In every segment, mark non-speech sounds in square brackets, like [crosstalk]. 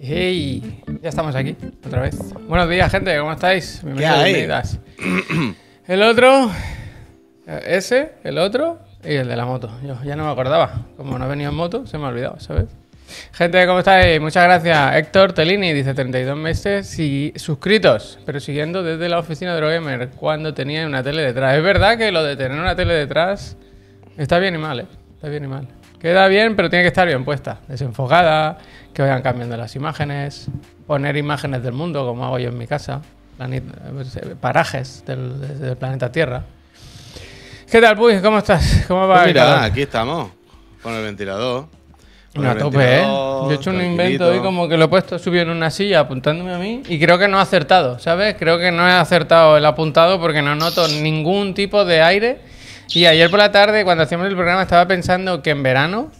Hey, ya estamos aquí otra vez. Buenos días, gente, ¿cómo estáis? Bienvenidos, [clears throat] El otro, eh, ese, el otro y el de la moto. Yo ya no me acordaba. Como no he venido en moto, se me ha olvidado, ¿sabes? Gente, ¿cómo estáis? Muchas gracias. Héctor Tellini, dice 32 meses y suscritos, pero siguiendo desde la oficina de Drogamer cuando tenía una tele detrás. Es verdad que lo de tener una tele detrás Está bien y mal, ¿eh? Está bien y mal. Queda bien, pero tiene que estar bien puesta, desenfocada, que vayan cambiando las imágenes, poner imágenes del mundo, como hago yo en mi casa, eh, parajes del, planeta Tierra. ¿Qué tal, Puy? ¿Cómo estás? ¿Cómo va? Pues mira, aquí estamos, con el ventilador. una tope, ¿eh? Yo he hecho un invento y como que lo he puesto subido en una silla apuntándome a mí y creo que no ha acertado, ¿sabes? Creo que no he acertado el apuntado porque no noto ningún tipo de aire y ayer por la tarde, cuando hacíamos el programa, estaba pensando que en verano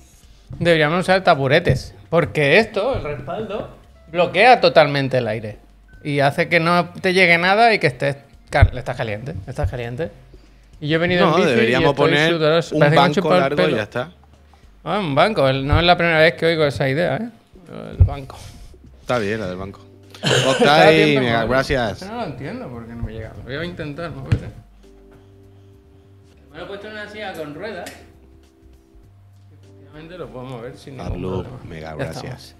deberíamos usar taburetes. Porque esto, el respaldo, bloquea totalmente el aire. Y hace que no te llegue nada y que estés... Estás caliente, estás caliente. Y yo he venido no, en bici deberíamos y poner ah, un banco y ya está. un banco. No es la primera vez que oigo esa idea, ¿eh? El banco. Está bien, la del banco. [laughs] Octavio, ¿eh? gracias. No lo entiendo porque no me llega. voy a intentar, ¿no? Me lo he puesto en una silla con ruedas. Efectivamente lo puedo mover sin Pablo, mega gracias.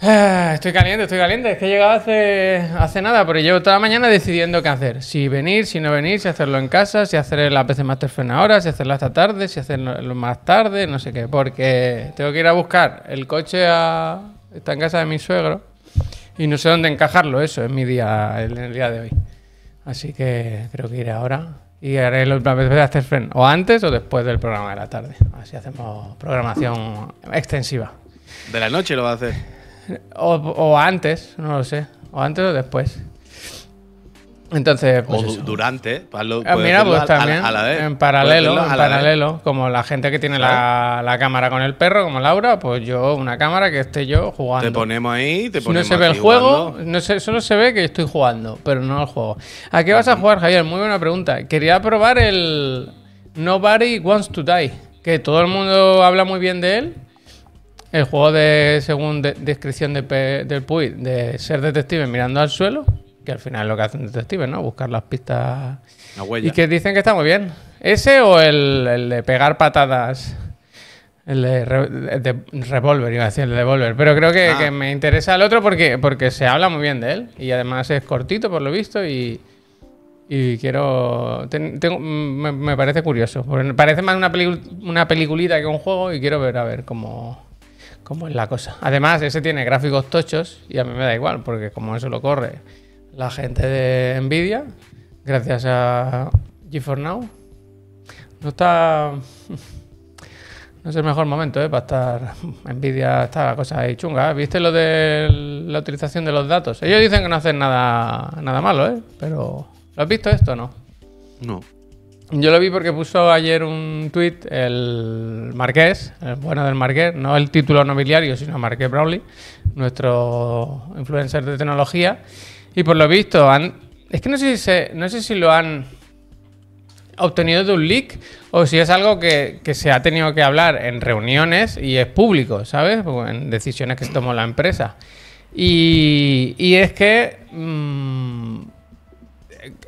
Ah, estoy caliente, estoy caliente. Es que he llegado hace, hace nada, pero llevo toda la mañana decidiendo qué hacer. Si venir, si no venir, si hacerlo en casa, si hacer la PC Master ahora, si hacerlo esta tarde, si hacerlo más tarde, no sé qué. Porque tengo que ir a buscar el coche a... Está en casa de mi suegro. Y no sé dónde encajarlo, eso es mi día, el día de hoy. Así que creo que iré ahora y haré los de friend o antes o después del programa de la tarde. Así hacemos programación extensiva. ¿De la noche lo va a hacer? O, o antes, no lo sé. O antes o después. Entonces, pues o durante, pues ah, mira, pues también en paralelo, en paralelo, como la gente que tiene la, cámara con el perro, como Laura, pues yo una cámara que esté yo jugando. Te ponemos ahí, te ponemos. No se ve el juego, no solo se ve que estoy jugando, pero no el juego. ¿A qué vas a jugar, Javier? Muy buena pregunta. Quería probar el Nobody Wants to Die, que todo el mundo habla muy bien de él. El juego de según descripción de, del Puy, de ser detective mirando al suelo. Que al final es lo que hacen detectives, ¿no? Buscar las pistas. Y que dicen que está muy bien. ¿Ese o el, de pegar patadas? El de, revolver, revólver, iba a decir, el de revolver. Pero creo ah. que, me interesa el otro porque, porque se habla muy bien de él. Y además es cortito, por lo visto, y, y quiero... me, parece curioso. parece más una, peliculita que un juego y quiero ver a ver cómo, cómo es la cosa. Además, ese tiene gráficos tochos y a mí me da igual porque como eso lo corre la gente de Nvidia, gracias a G4 Now. No está. [laughs] No es el mejor momento, ¿eh? Para estar. envidia está la cosa ahí chunga. ¿Viste lo de la utilización de los datos? Ellos dicen que no hacen nada, nada malo, ¿eh? Pero. ¿Lo has visto esto o no? No. Yo lo vi porque puso ayer un tweet el Marqués, el bueno del Marqués, no el título nobiliario, sino Marqués brawley nuestro influencer de tecnología, y por lo visto, es que no sé, si no sé si lo han obtenido de un leak o si es algo que, se ha tenido que hablar en reuniones y es público, ¿sabes? En decisiones que se tomó la empresa. Y, es que mm,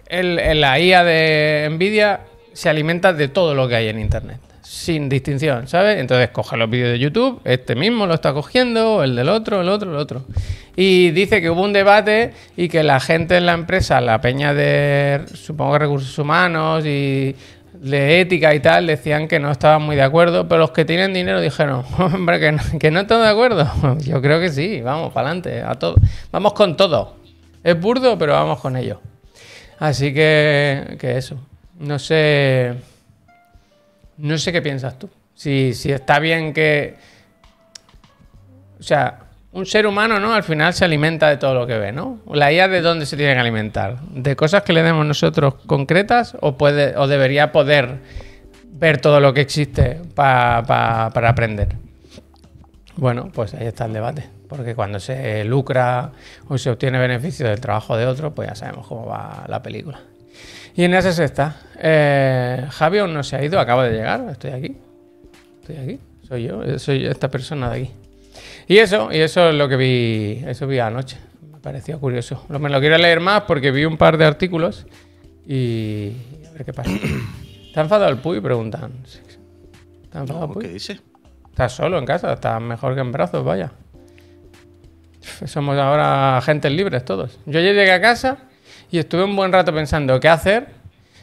la IA de Nvidia se alimenta de todo lo que hay en Internet sin distinción, ¿sabes? Entonces coge los vídeos de YouTube, este mismo lo está cogiendo, el del otro, el otro, el otro. Y dice que hubo un debate y que la gente en la empresa, la peña de, supongo recursos humanos y de ética y tal, decían que no estaban muy de acuerdo, pero los que tienen dinero dijeron, [laughs] hombre, que no, que están de acuerdo. [laughs] Yo creo que sí, vamos, para adelante, a todo. Vamos con todo. Es burdo, pero vamos con ello. Así que, que eso. No sé. No sé qué piensas tú. Si, si está bien que. O sea, un ser humano, ¿no? Al final se alimenta de todo lo que ve, ¿no? La IA de dónde se tiene que alimentar, de cosas que le demos nosotros concretas o puede o debería poder ver todo lo que existe para aprender. Bueno, pues ahí está el debate, porque cuando se lucra o se obtiene beneficio del trabajo de otro, pues ya sabemos cómo va la película. Y en esas está. Eh, no se ha ido, acaba de llegar. Estoy aquí. Estoy aquí. Soy yo, eh, soy esta persona de aquí. Y eso, y eso es lo que vi, eso vi anoche. Me pareció curioso. Lo, me lo quiero leer más porque vi un par de artículos y a ver qué pasa. ¿Está [clears throat] enfadado el Puy? Preguntan. ¿Está enfadado Puy? ¿Qué dice? Estás solo en casa, estás mejor que en brazos, vaya. Somos ahora agentes libres todos. Yo ya llegué a casa y estuve un buen rato pensando qué hacer,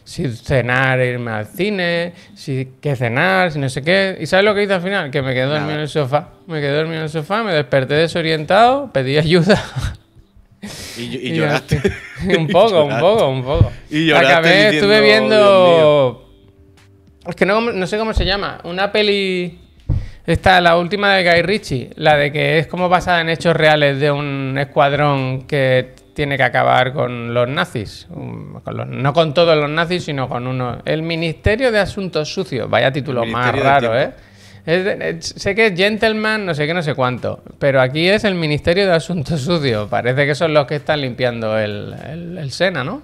si cenar, irme al cine, si qué cenar, si no sé qué. ¿Y sabes lo que hice al final? Que me quedé dormido en el sofá. Me quedé dormido en el sofá, me desperté desorientado, pedí ayuda. [laughs] Y, lloraste. [laughs] un [laughs] poco, un poco, un poco. Y lloraste. Acabé, estuve viendo. Es que no, no, sé cómo se llama. Una peli. Esta, la última de Guy Ritchie. La de que es como basada en hechos reales de un escuadrón que tiene que acabar con los nazis. Mm, no con todos los nazis, sino con uno. El Ministerio de Asuntos Sucios. Vaya título más raro, ¿eh? sé que es gentleman, no sé qué, no sé cuánto, pero aquí es el Ministerio de Asuntos Sucios. Parece que son los que están limpiando el, Sena, ¿no?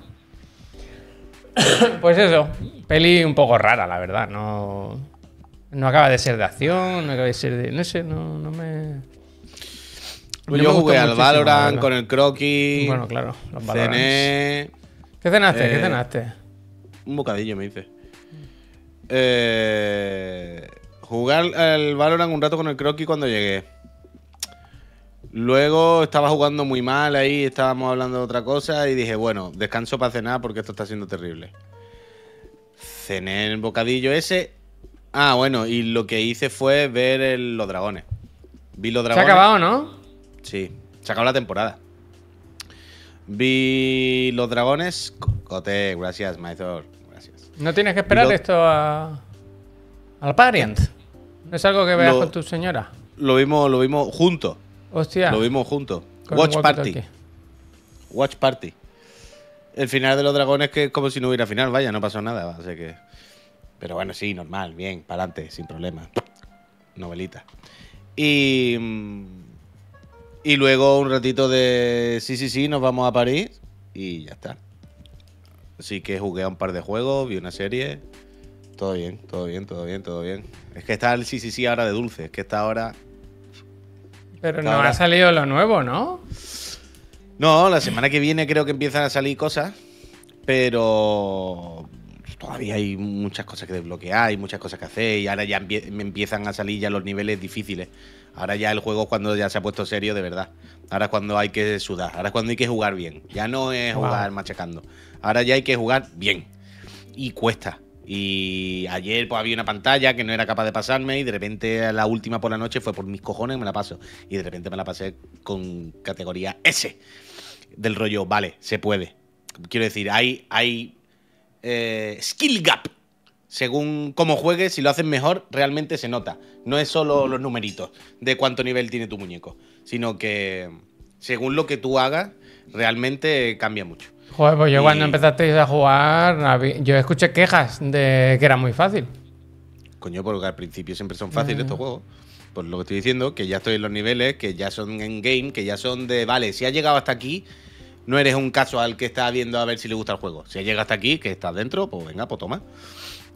[coughs] pues eso, peli un poco rara, la verdad. No, no acaba de ser de acción, no acaba de ser de. No sé, no me yo, jugué al Valorant con el croquis. Bueno, claro, los Cené, ¿Qué cenaste? ¿Qué eh, cenaste? Un bocadillo, me hice Eh, Jugar al, Valorant un rato con el croquis cuando llegué. Luego estaba jugando muy mal ahí, estábamos hablando de otra cosa y dije, bueno, descanso para cenar porque esto está siendo terrible. Cené el bocadillo ese. Ah, bueno, y lo que hice fue ver los dragones. Vi los dragones. Se ha acabado, ¿no? Sí, se acabó la temporada. Vi los dragones. Cote, gracias, maestro. Gracias. No tienes que esperar esto a. Al Parient. Es algo que veas con tu señora. Lo vimos, lo vimos juntos. Hostia. Lo vimos juntos. Watch Party. Watch Party. El final de los dragones que es como si no hubiera final, vaya, no pasó nada, así que. Pero bueno, sí, normal, bien, para adelante, sin problema. Novelita. Y. Mm, y luego un ratito de sí, sí, sí, nos vamos a París y ya está. Así que jugué a un par de juegos, vi una serie. Todo bien, todo bien, todo bien, todo bien. Es que está el sí, sí, sí ahora de dulce. Es que está ahora. Pero no ha salido lo nuevo, ¿no? No, la semana que viene creo que empiezan a salir cosas. Pero todavía hay muchas cosas que desbloquear, hay muchas cosas que hacer. Y ahora ya me empiezan a salir ya los niveles difíciles. Ahora ya el juego cuando ya se ha puesto serio, de verdad. Ahora es cuando hay que sudar, ahora es cuando hay que jugar bien. Ya no es jugar machacando. Ahora ya hay que jugar bien. Y cuesta. Y ayer pues había una pantalla que no era capaz de pasarme y de repente la última por la noche fue por mis cojones y me la paso. Y de repente me la pasé con categoría S. Del rollo, vale, se puede. Quiero decir, hay, hay eh, skill gap según cómo juegues, si lo haces mejor, realmente se nota. No es solo los numeritos de cuánto nivel tiene tu muñeco, sino que según lo que tú hagas, realmente cambia mucho. Joder, pues yo cuando empezasteis a jugar, yo escuché quejas de que era muy fácil. Coño, porque al principio siempre son fáciles estos mm. juegos. Por pues lo que estoy diciendo, que ya estoy en los niveles, que ya son en game, que ya son de, vale, si has llegado hasta aquí, no eres un caso al que está viendo a ver si le gusta el juego. Si has llegado hasta aquí, que estás dentro, pues venga, pues toma.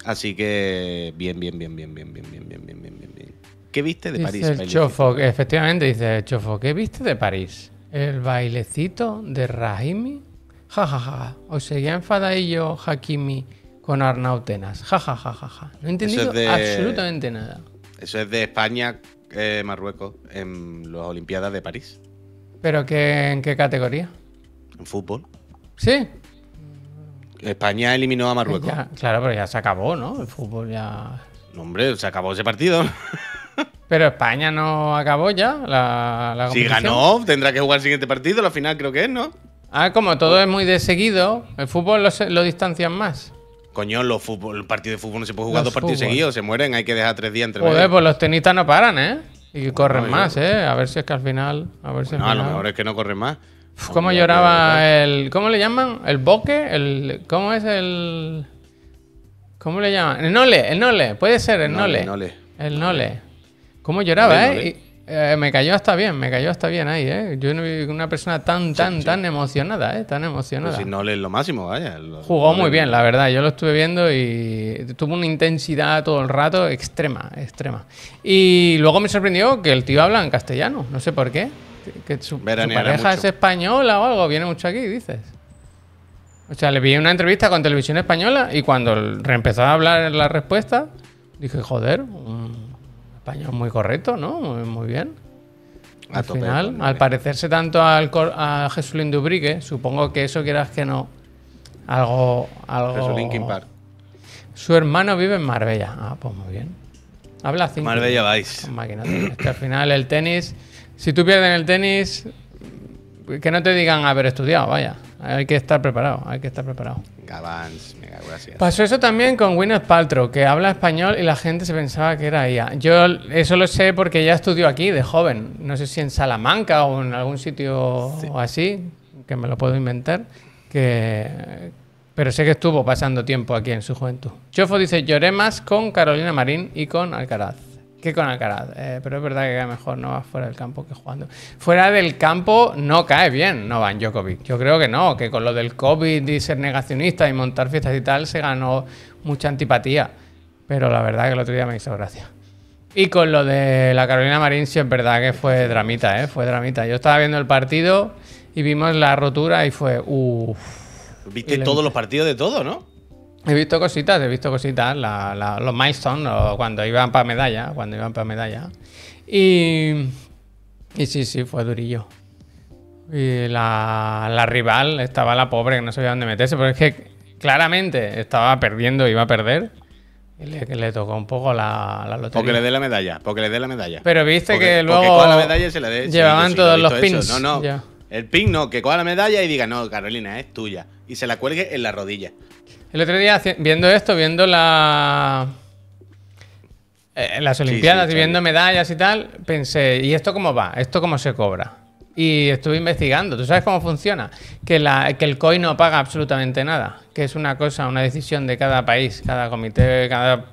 Así que bien, bien, bien, bien, bien, bien, bien, bien, bien, bien, bien, ¿Qué viste de París? El Chofo, efectivamente dice Chofo, ¿qué viste de París? El bailecito de Rahimi. Ja, ja, ja. O seguía enfadadillo Hakimi con Arnautenas. Ja, ja, ja, ja, ja. No he entendido absolutamente nada. Eso es de España, Marruecos, en las Olimpiadas de París. ¿Pero qué, en qué categoría? En fútbol. ¿Sí? España eliminó a Marruecos. claro, pero ya se acabó, ¿no? El fútbol ya. No, hombre, se acabó ese partido. [laughs] Pero España no acabó ya la, la Si ganó, tendrá que jugar el siguiente partido, la final creo que es, ¿no? Ah, como todo es muy de seguido, el fútbol lo, distancian más. Coño, los fútbol, el partido de fútbol no se puede jugar dos partidos seguidos, se mueren, hay que dejar tres días entre Joder, pues los tenistas no paran, ¿eh? Y corren más, ¿eh? A ver si es que al final. A, ver si a lo mejor es que no corren más. ¿Cómo lloraba el. ¿Cómo le llaman? ¿El boque? El, ¿Cómo es el.? ¿Cómo le llaman? El Nole, el Nole, puede ser el Nole. El Nole. ¿Cómo lloraba, eh? eh? me cayó hasta bien, me cayó hasta bien ahí, ¿eh? Yo no una persona tan, tan, tan emocionada, ¿eh? Tan pues emocionada. El Nole es lo máximo, vaya. Jugó muy bien, la verdad. Yo lo estuve viendo y tuvo una intensidad todo el rato extrema, extrema. Y luego me sorprendió que el tío habla en castellano, no sé por qué. Este, que su, pareja es española o algo, viene mucho aquí, dices. O sea, le vi una entrevista con Televisión Española y cuando reempezaba a hablar en la respuesta, dije, joder, español muy correcto, ¿no? Muy, bien. al final, al parecerse tanto a Jesulín Dubrique, supongo que eso quieras que no. Algo. Jesulín Park. Su hermano vive en Marbella. Ah, pues muy bien. Habla cinco. Marbella vais. al final el tenis si tú pierdes en el tenis, que no te digan haber estudiado, vaya. Hay que estar preparado, hay que estar preparado. mega gracias. Pasó eso también con Gwyneth Paltrow, que habla español y la gente se pensaba que era ella. Yo eso lo sé porque ella estudió aquí de joven. No sé si en Salamanca o en algún sitio o así, que me lo puedo inventar. Que... Pero sé que estuvo pasando tiempo aquí en su juventud. Chofo dice, lloré más con Carolina Marín y con Alcaraz que con Alcaraz. Eh, pero es verdad que cae mejor no va fuera del campo que jugando. Fuera del campo no cae bien van Djokovic. Yo creo que no, que con lo del COVID y ser negacionista y montar fiestas y tal se ganó mucha antipatía. Pero la verdad que el otro día me hizo gracia. Y con lo de la Carolina Marín, sí es verdad que fue dramita, ¿eh? Fue dramita. Yo estaba viendo el partido y vimos la rotura y fue. Uff. Viste todos los partidos de todo, ¿no? He visto cositas, he visto cositas, la, los milestones, cuando iban para medalla, cuando iban para medalla. Y, sí, sí, fue durillo. Y la, rival estaba la pobre, que no sabía dónde meterse, Porque es que claramente estaba perdiendo, iba a perder. Y le, tocó un poco la, lotería. Porque le dé la medalla, porque le dé la medalla. Pero viste que luego. la medalla se la Llevaban todos los pins. No, no. El pin no, que coja la medalla y diga, no, Carolina, es tuya. Y se la cuelgue en la rodilla. El otro día, viendo esto, viendo eh, las Olimpiadas y viendo medallas y tal, pensé, ¿y esto cómo va? ¿Esto cómo se cobra? Y estuve investigando, ¿tú sabes cómo funciona? Que, el COI no paga absolutamente nada, que es una cosa, una decisión de cada país, cada comité, cada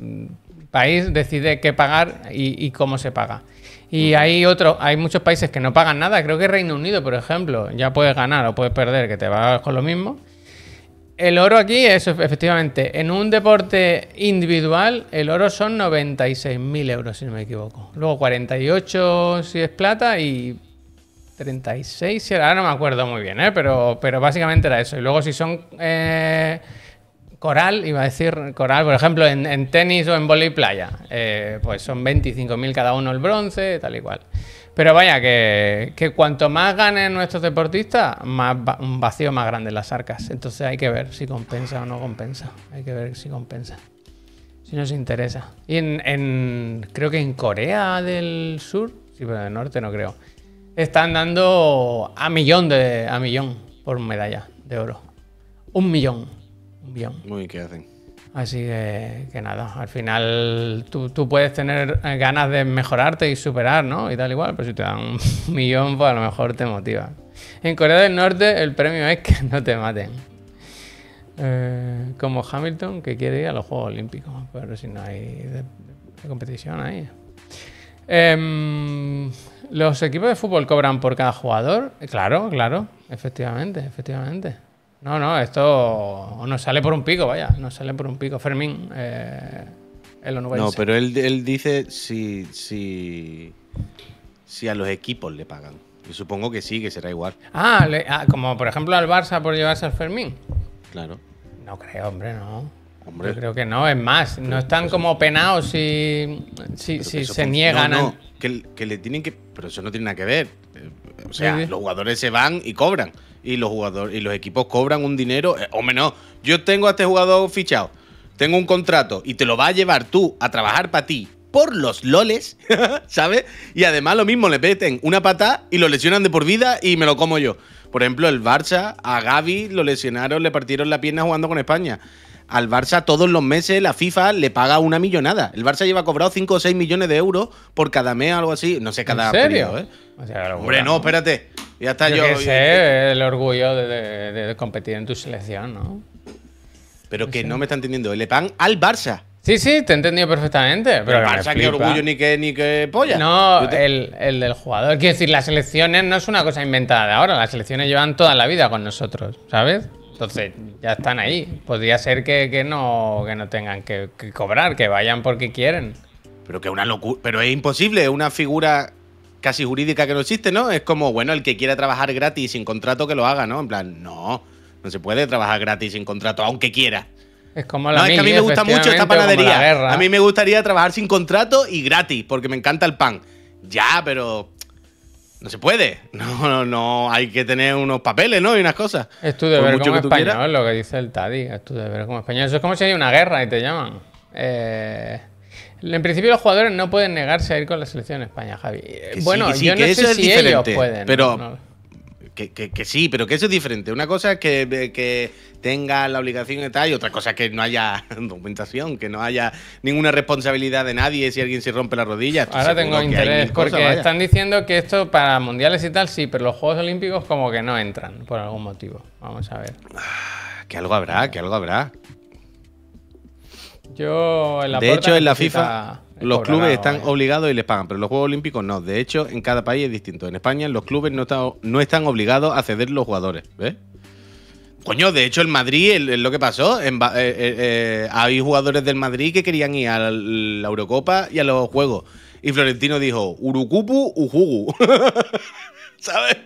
mm, país decide qué pagar y, cómo se paga. Y hay otros, hay muchos países que no pagan nada, creo que Reino Unido, por ejemplo, ya puedes ganar o puedes perder, que te va con lo mismo el oro aquí es efectivamente, en un deporte individual, el oro son 96.000 euros, si no me equivoco. Luego 48 si es plata y 36 si era, ahora no me acuerdo muy bien, ¿eh? pero, pero básicamente era eso. Y luego si son eh, coral, iba a decir coral, por ejemplo, en, tenis o en voleibol playa, eh, pues son 25.000 cada uno el bronce, tal y cual. Pero vaya, que, cuanto más ganen nuestros deportistas, más un vacío más grande en las arcas. Entonces hay que ver si compensa o no compensa. Hay que ver si compensa. Si nos interesa. Y en, en creo que en Corea del Sur, sí, pero del norte no creo. Están dando a millón de a millón por medalla de oro. Un millón. Un millón. Muy, ¿qué hacen? Así que, nada, al final tú, puedes tener eh, ganas de mejorarte y superar, ¿no? Y tal igual, pero si te dan un [laughs] millón, pues a lo mejor te motiva. En Corea del Norte el premio es que no te maten. Eh, como Hamilton que quiere ir a los Juegos Olímpicos, pero si no hay competición ahí. Em, ¿Los equipos de fútbol cobran por cada jugador? Claro, claro, efectivamente, efectivamente. No, no, esto nos sale por un pico, vaya, nos sale por un pico. Fermín, eh, el No, pero él, él, dice si, si, si a los equipos le pagan. Yo supongo que sí, que será igual. Ah, ah como por ejemplo al Barça por llevarse al Fermín. Claro. No creo, hombre, no. Yo creo que no, es más, no están como penados si, si, se niegan no, no, que, le tienen que... Pero eso no tiene nada que ver. O sea, los jugadores se van y cobran. Y los jugadores y los equipos cobran un dinero. Eh, o menos, Yo tengo a este jugador fichado. Tengo un contrato y te lo va a llevar tú a trabajar para ti por los loles, [laughs] ¿sabes? Y además lo mismo, le meten una pata y lo lesionan de por vida y me lo como yo. Por ejemplo, el Barça a Gaby lo lesionaron, le partieron la pierna jugando con España al Barça todos los meses la FIFA le paga una millonada. El Barça lleva cobrado 5 o 6 millones de euros por cada mes algo así. No sé, cada ¿En serio? ¿eh? Hombre, no, espérate. Ya está yo. sé, el orgullo de, competir en tu selección, ¿no? Pero que no me está entendiendo. Le pagan al Barça. Sí, sí, te he entendido perfectamente. Pero el Barça, qué orgullo ni que, ni polla. No, el, del jugador. Quiero decir, las selecciones no es una cosa inventada de ahora. Las selecciones llevan toda la vida con nosotros, ¿sabes? Entonces, ya están ahí. Podría ser que, no, que no tengan que, cobrar, que vayan porque quieren. Pero que una locura. Pero es imposible, es una figura casi jurídica que no existe, ¿no? Es como, bueno, el que quiera trabajar gratis sin contrato que lo haga, ¿no? En plan, no, no se puede trabajar gratis sin contrato, aunque quiera. Es como la No, es que a mí me gusta mucho esta panadería. A mí me gustaría trabajar sin contrato y gratis, porque me encanta el pan. Ya, pero no se puede. No, no, no. Hay que tener unos papeles, ¿no? Y unas cosas. Es de ver como español, lo que dice el Tadi. Es tu ver como español. Eso es como si hay una guerra y te llaman. Eh, en principio los jugadores no pueden negarse a ir con la selección de España, Javi. bueno, yo no sé si ellos pueden. Pero, que, sí, pero que eso es diferente. Una cosa es que, eh, que tenga la obligación y tal y otra cosa es que no haya [laughs] documentación, que no haya ninguna responsabilidad de nadie si alguien se rompe la rodilla. Ahora tengo interés porque están diciendo que esto para mundiales y tal sí, pero los Juegos Olímpicos como que no entran por algún motivo. Vamos a ver. Ah, que algo habrá, que algo habrá. Yo en la De hecho, en la FIFA... Los clubes están eh. obligados y les pagan, pero los Juegos Olímpicos no. De hecho, en cada país es distinto. En España los clubes no, están obligados a ceder los jugadores, ¿ves? Coño, de hecho, en Madrid, lo que pasó, en, eh, eh, hay jugadores del Madrid que querían ir a la, Eurocopa y a los Juegos. Y Florentino dijo, Urucupu, Ujugu. [laughs] ¿Sabes?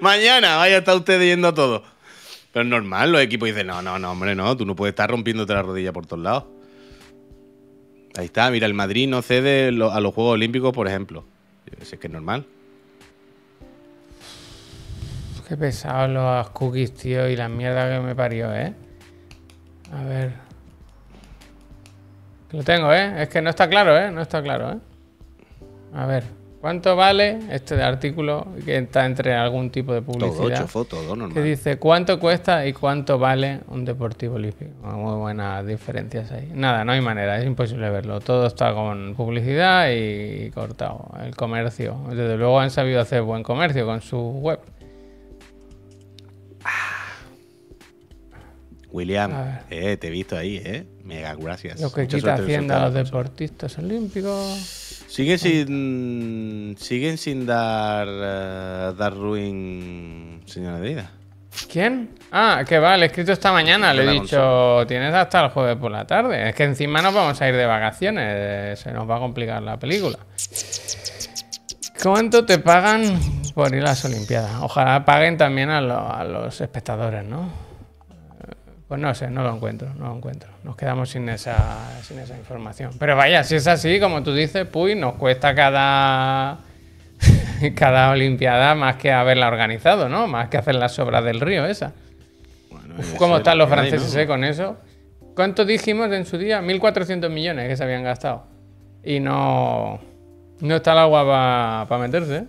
Mañana vaya a estar usted yendo a todo. Pero es normal, los equipos dicen, no, no, no, hombre, no, tú no puedes estar rompiéndote la rodilla por todos lados. Ahí está, mira, el Madrid no cede a los Juegos Olímpicos, por ejemplo. Es que es normal. Qué pesados los cookies, tío, y la mierda que me parió, ¿eh? A ver. Lo tengo, ¿eh? Es que no está claro, ¿eh? No está claro, ¿eh? A ver. ¿Cuánto vale este artículo que está entre algún tipo de publicidad? Todo, ocho fotos, todo normal. Que dice cuánto cuesta y cuánto vale un deportivo olímpico. Ah, muy buenas diferencias ahí. Nada, no hay manera, es imposible verlo. Todo está con publicidad y cortado. El comercio. Desde luego han sabido hacer buen comercio con su web. Ah. William, eh, te he visto ahí, ¿eh? Mega gracias. Lo que quita haciendo a los deportistas olímpicos. Siguen sin, siguen sin dar, eh, dar ruin, señora Deida. ¿Quién? Ah, que va, le he escrito esta mañana, le he dicho, tienes hasta el jueves por la tarde. Es que encima nos vamos a ir de vacaciones, se nos va a complicar la película. ¿Cuánto te pagan por ir a las Olimpiadas? Ojalá paguen también a los espectadores, ¿no? Pues no sé, no lo encuentro, no lo encuentro. Nos quedamos sin esa, sin esa información. Pero vaya, si es así, como tú dices, pues nos cuesta cada, [laughs] cada Olimpiada más que haberla organizado, ¿no? Más que hacer las obras del río esa. ¿Cómo están los franceses eh, con eso? ¿Cuánto dijimos en su día? 1.400 millones que se habían gastado. Y no, no está el agua para meterse, ¿eh?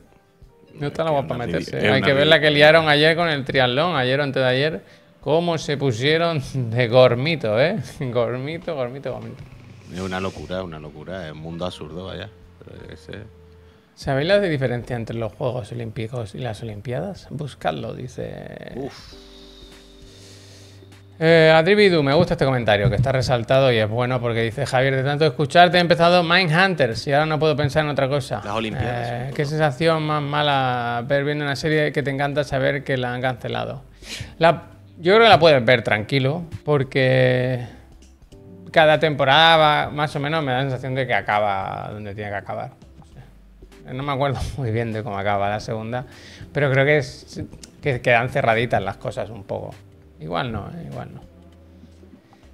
No está el agua para meterse. Hay que ver la que liaron ayer con el triatlón, ayer o antes de ayer cómo se pusieron de gormito, ¿eh? Gormito, gormito, gormito. Es una locura, una locura. Es un mundo absurdo, allá. ¿Sabéis la diferencia entre los Juegos Olímpicos y las Olimpiadas? Buscadlo, dice. Uf. Eh, Adribidu, me gusta este comentario que está resaltado y es bueno porque dice Javier, de tanto escucharte he empezado Mindhunters y ahora no puedo pensar en otra cosa. Las Olimpiadas. Eh, qué sensación más mala ver viendo una serie que te encanta saber que la han cancelado. La yo creo que la puedes ver tranquilo, porque cada temporada más o menos me da la sensación de que acaba donde tiene que acabar. No me acuerdo [laughs] muy bien de cómo acaba la segunda, pero creo que, quedan cerraditas las cosas un poco. Igual no, eh, igual no.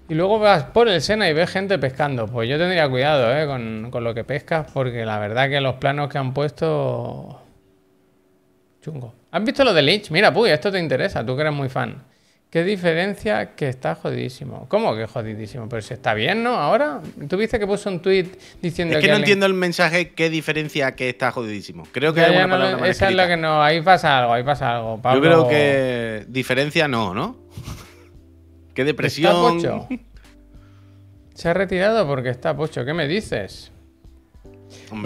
Y luego vas por el Sena y ves gente pescando. Pues yo tendría cuidado eh, con, con, lo que pescas, porque la verdad que los planos que han puesto... Chungo. ¿Has visto lo de Lynch? Mira, puy, esto te interesa, tú que eres muy fan. ¿Qué diferencia? Que está jodidísimo. ¿Cómo que jodidísimo? Pero si está bien, ¿no? Ahora, tuviste que puso un tweet diciendo es que. no entiendo el mensaje, ¿qué diferencia que está jodidísimo? Creo que hay Esa es la que no, ahí pasa algo, ahí pasa algo. Pablo... Yo creo que diferencia no, ¿no? [laughs] ¿Qué depresión? Se ha retirado porque está pocho. ¿Qué me dices?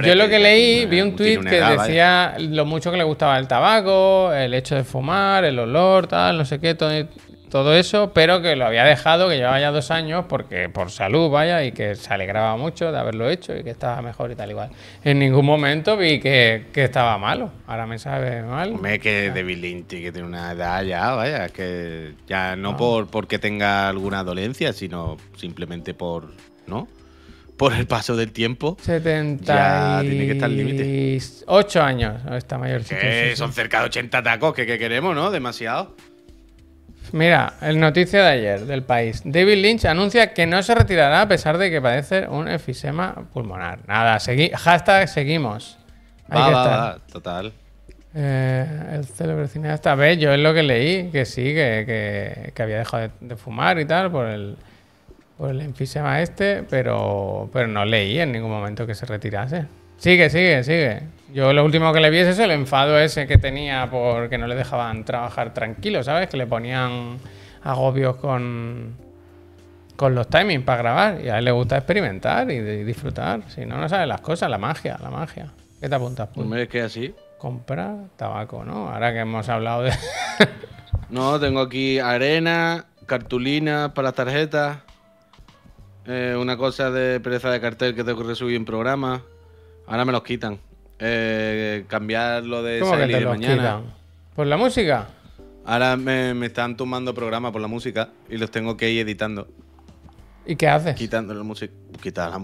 Yo lo que, leí, vi un tweet que decía lo mucho que le gustaba el tabaco, el hecho de fumar, el olor, tal, no sé qué, todo eso, pero que lo había dejado, que llevaba ya dos años, porque por salud, vaya, y que se alegraba mucho de haberlo hecho y que estaba mejor y tal igual. En ningún momento vi que, estaba malo, ahora me sabe mal. me que ah. que tiene una edad ya, vaya, que ya no, ah. por porque tenga alguna dolencia, sino simplemente por, ¿no? Por el paso del tiempo. 70 ya tiene que estar el límite. 8 años, está mayor. Que son cerca de 80 tacos, que, que queremos, ¿no? Demasiado. Mira, el noticia de ayer del país. David Lynch anuncia que no se retirará a pesar de que padece un efisema pulmonar. Nada, hasta hashtag seguimos. Va, va, total. Eh, el célebre cineasta. Ve, yo es lo que leí, que sí, que, había dejado de, fumar y tal por el, por el enfisema este, pero no leí en ningún momento que se retirase. Sigue, sigue, sigue. Yo lo último que le vi es el enfado ese que tenía porque no le dejaban trabajar tranquilo, ¿sabes? Que le ponían agobios con, con los timings para grabar. Y a él le gusta experimentar y, disfrutar. Si no, no sabe las cosas, la magia, la magia. ¿Qué te apuntas, Pues Me que así. Compra, tabaco, ¿no? Ahora que hemos hablado de... [laughs] no, tengo aquí arena, cartulina para las tarjetas, eh, una cosa de pereza de cartel que te ocurre subir en programa. Ahora me los quitan. Eh, cambiar lo de ¿Cómo que mañana. ¿Por la música? Ahora me, están tomando programas por la música y los tengo que ir editando. ¿Y qué haces? Quitando la música. quitando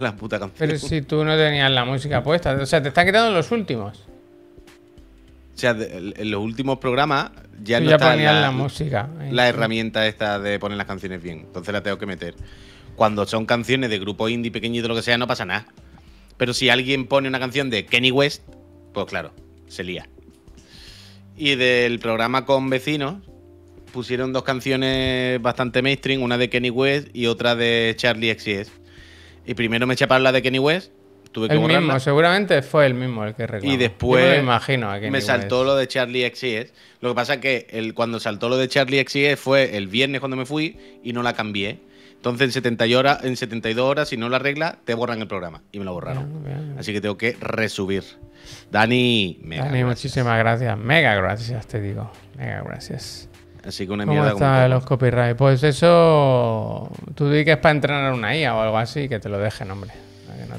la, puta, [laughs] la, Pero si tú no tenías la música puesta. O sea, te están quitando los últimos. O sea, en los últimos programas ya tú no ya ponían la, la, música. Eh, la herramienta esta de poner las canciones bien. Entonces la tengo que meter. Cuando son canciones de grupo indie pequeñito, lo que sea, no pasa nada. Pero si alguien pone una canción de Kenny West, pues claro, se lía. Y del programa con vecinos pusieron dos canciones bastante mainstream, una de Kenny West y otra de Charlie XCX. Y primero me echaron la de Kenny West, tuve que el mismo, seguramente fue el mismo el que reclamó. Y después me, saltó lo de Charlie XCX. Lo que pasa es que el, cuando saltó lo de Charlie XCX fue el viernes cuando me fui y no la cambié. Entonces en, 70 horas, en 72 horas, si no la arregla, te borran el programa. Y me lo borraron. Ah, así que tengo que resubir. Dani, mega Dani, muchísimas gracias. Mega gracias, te digo. Mega gracias. Así que una ¿Cómo mierda. ¿Cómo los copyrights? Pues eso. Tú di que es para entrenar una IA o algo así, que te lo dejen, hombre.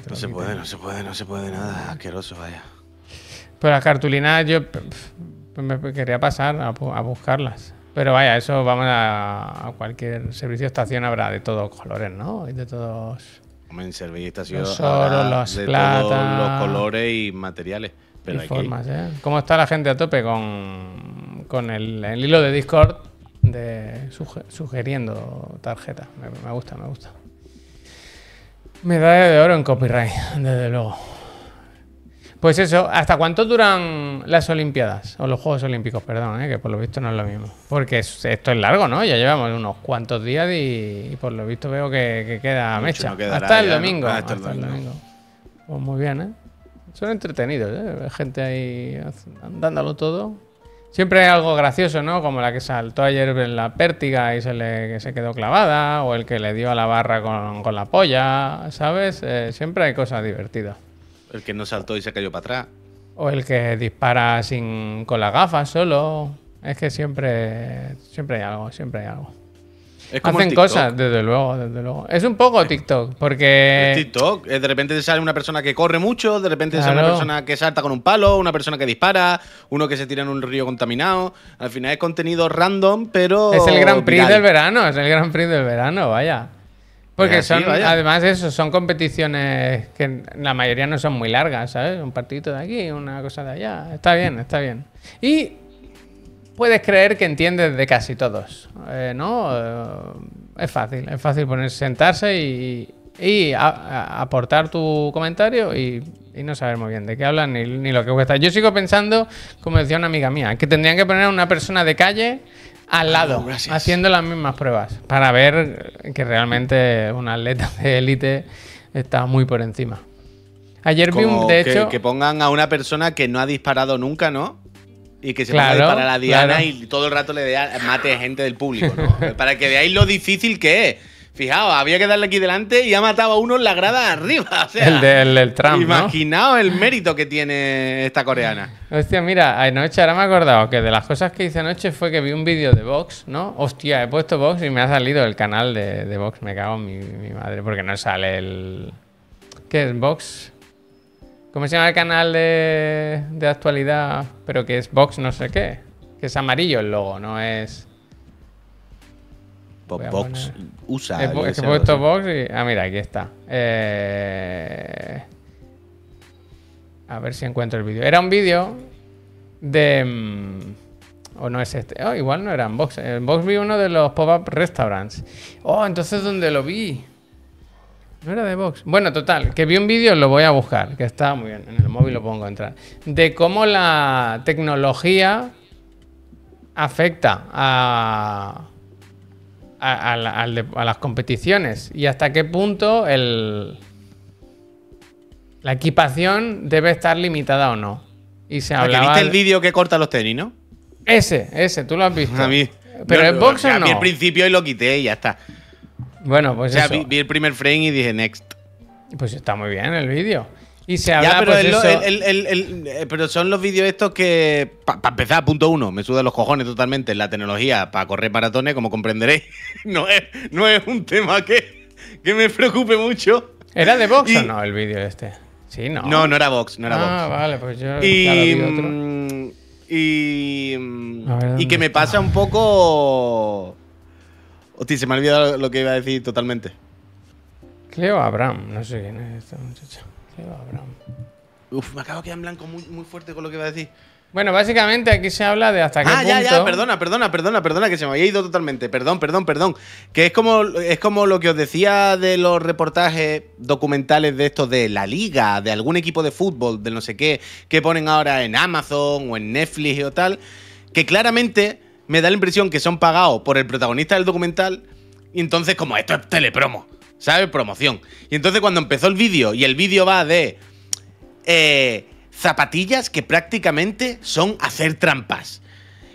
no, se puede, no se puede, no se puede nada. Asqueroso, vaya. Pero las cartulinas, yo me quería pasar a, a buscarlas. Pero vaya, eso vamos a, cualquier servicio estación habrá de todos colores, ¿no? Y de todos. En servicio estación los oros, los de los colores y materiales. Pero y formas, ¿eh? ¿Cómo está la gente a tope con, el, hilo de Discord de sugiriendo tarjetas? Me, me gusta, me gusta. Medalla de oro en copyright, desde luego. Pues eso, ¿hasta cuánto duran las Olimpiadas? O los Juegos Olímpicos, perdón, ¿eh? que por lo visto no es lo mismo. Porque esto es largo, ¿no? Ya llevamos unos cuantos días y, por lo visto veo que, queda mecha. hasta, el ah, domingo, Pues muy bien, ¿eh? Son entretenidos, ¿eh? Gente ahí dándolo todo. Siempre hay algo gracioso, ¿no? Como la que saltó ayer en la pértiga y se le se quedó clavada, o el que le dio a la barra con, la polla, ¿sabes? Eh, siempre hay cosas divertidas. El que no saltó y se cayó para atrás. O el que dispara sin con las gafas solo. Es que siempre, siempre hay algo, siempre hay algo. Es Hacen cosas, desde luego, desde luego. Es un poco TikTok, porque... TikTok, eh, de repente sale una persona que corre mucho, de repente sale una persona que salta con un palo, una persona que dispara, uno que se tira en un río contaminado. Al final es contenido random, pero... Es el Gran Prix del verano, es el Gran Prix del verano, vaya. Porque además de eso, son competiciones que la mayoría no son muy largas, ¿sabes? Un partidito de aquí, una cosa de allá. Está bien, está bien. Y puedes creer que entiendes de casi todos, eh, ¿no? Eh, es fácil, es fácil ponerse, sentarse y, aportar tu comentario y, no saber muy bien de qué hablan ni, ni lo que cuesta. Yo sigo pensando, como decía una amiga mía, que tendrían que poner a una persona de calle al ah, lado, haciendo las mismas pruebas, para ver que realmente un atleta de élite está muy por encima. Ayer vi un, de que, hecho... Que pongan a una persona que no ha disparado nunca, ¿no? Y que se claro, ponga a disparar Diana y todo el rato le dé mate gente del público, [laughs] para que veáis lo difícil que es. Fijaos, había que darle aquí delante y ha matado a uno en la grada arriba. el del el Imaginaos el mérito que tiene esta coreana. Hostia, mira, anoche ahora me he acordado que de las cosas que hice anoche fue que vi un vídeo de Vox, ¿no? Hostia, he puesto Vox y me ha salido el canal de, de Vox. Me cago en mi, madre porque no sale el. ¿Qué es Vox? ¿Cómo se llama el canal de, de actualidad? Pero que es Vox no sé qué. Que es amarillo el logo, no es. Box usa. puesto Box y. Ah, mira, aquí está. Eh, a ver si encuentro el vídeo. Era un vídeo de. Mm, o no es este. Oh, igual no era en Box. En Box vi uno de los pop-up restaurants. Oh, entonces donde lo vi. No era de box Bueno, total, que vi un vídeo, lo voy a buscar, que está muy bien, en el móvil lo pongo a entrar. De cómo la tecnología afecta a, a, las competiciones y hasta qué punto el, la equipación debe estar limitada o no. Y se hablaba. ¿Viste el vídeo que corta los tenis, no? Ese, ese, tú lo has visto. A mí. Pero no, es box o no. Vi el principio y lo quité y ya está. Bueno, pues eso. vi, el primer frame y dije next. Pues está muy bien el vídeo. Y se habla, pero, son los vídeos estos que, para empezar, punto uno, me sudan los cojones totalmente la tecnología para correr maratones, como comprenderéis. [laughs] No es, no es un tema que, que me preocupe mucho. ¿Era de Vox no el vídeo este? Sí, no. No, no era Vox, no era Vox. Ah, vale, pues yo y... Mm, mm, y, que me pasa un poco... Hostia, se me ha olvidado lo que iba a decir totalmente. Cleo Abraham, no sé quién es esta muchacha me acabo de quedar en blanco muy, muy fuerte con lo que iba a decir. Bueno, básicamente aquí se habla de hasta qué ah, ya, ya, perdona, perdona, perdona, perdona, que se me había ido totalmente. Perdón, perdón, perdón. Que es como, es como lo que os decía de los reportajes documentales de esto de la liga, de algún equipo de fútbol, de no sé qué, que ponen ahora en Amazon o en Netflix o tal, que claramente me da la impresión que son pagados por el protagonista del documental y entonces como esto es telepromo. ¿sabes? Promoción. Y entonces cuando empezó el vídeo, y el vídeo va de eh, zapatillas que prácticamente son hacer trampas.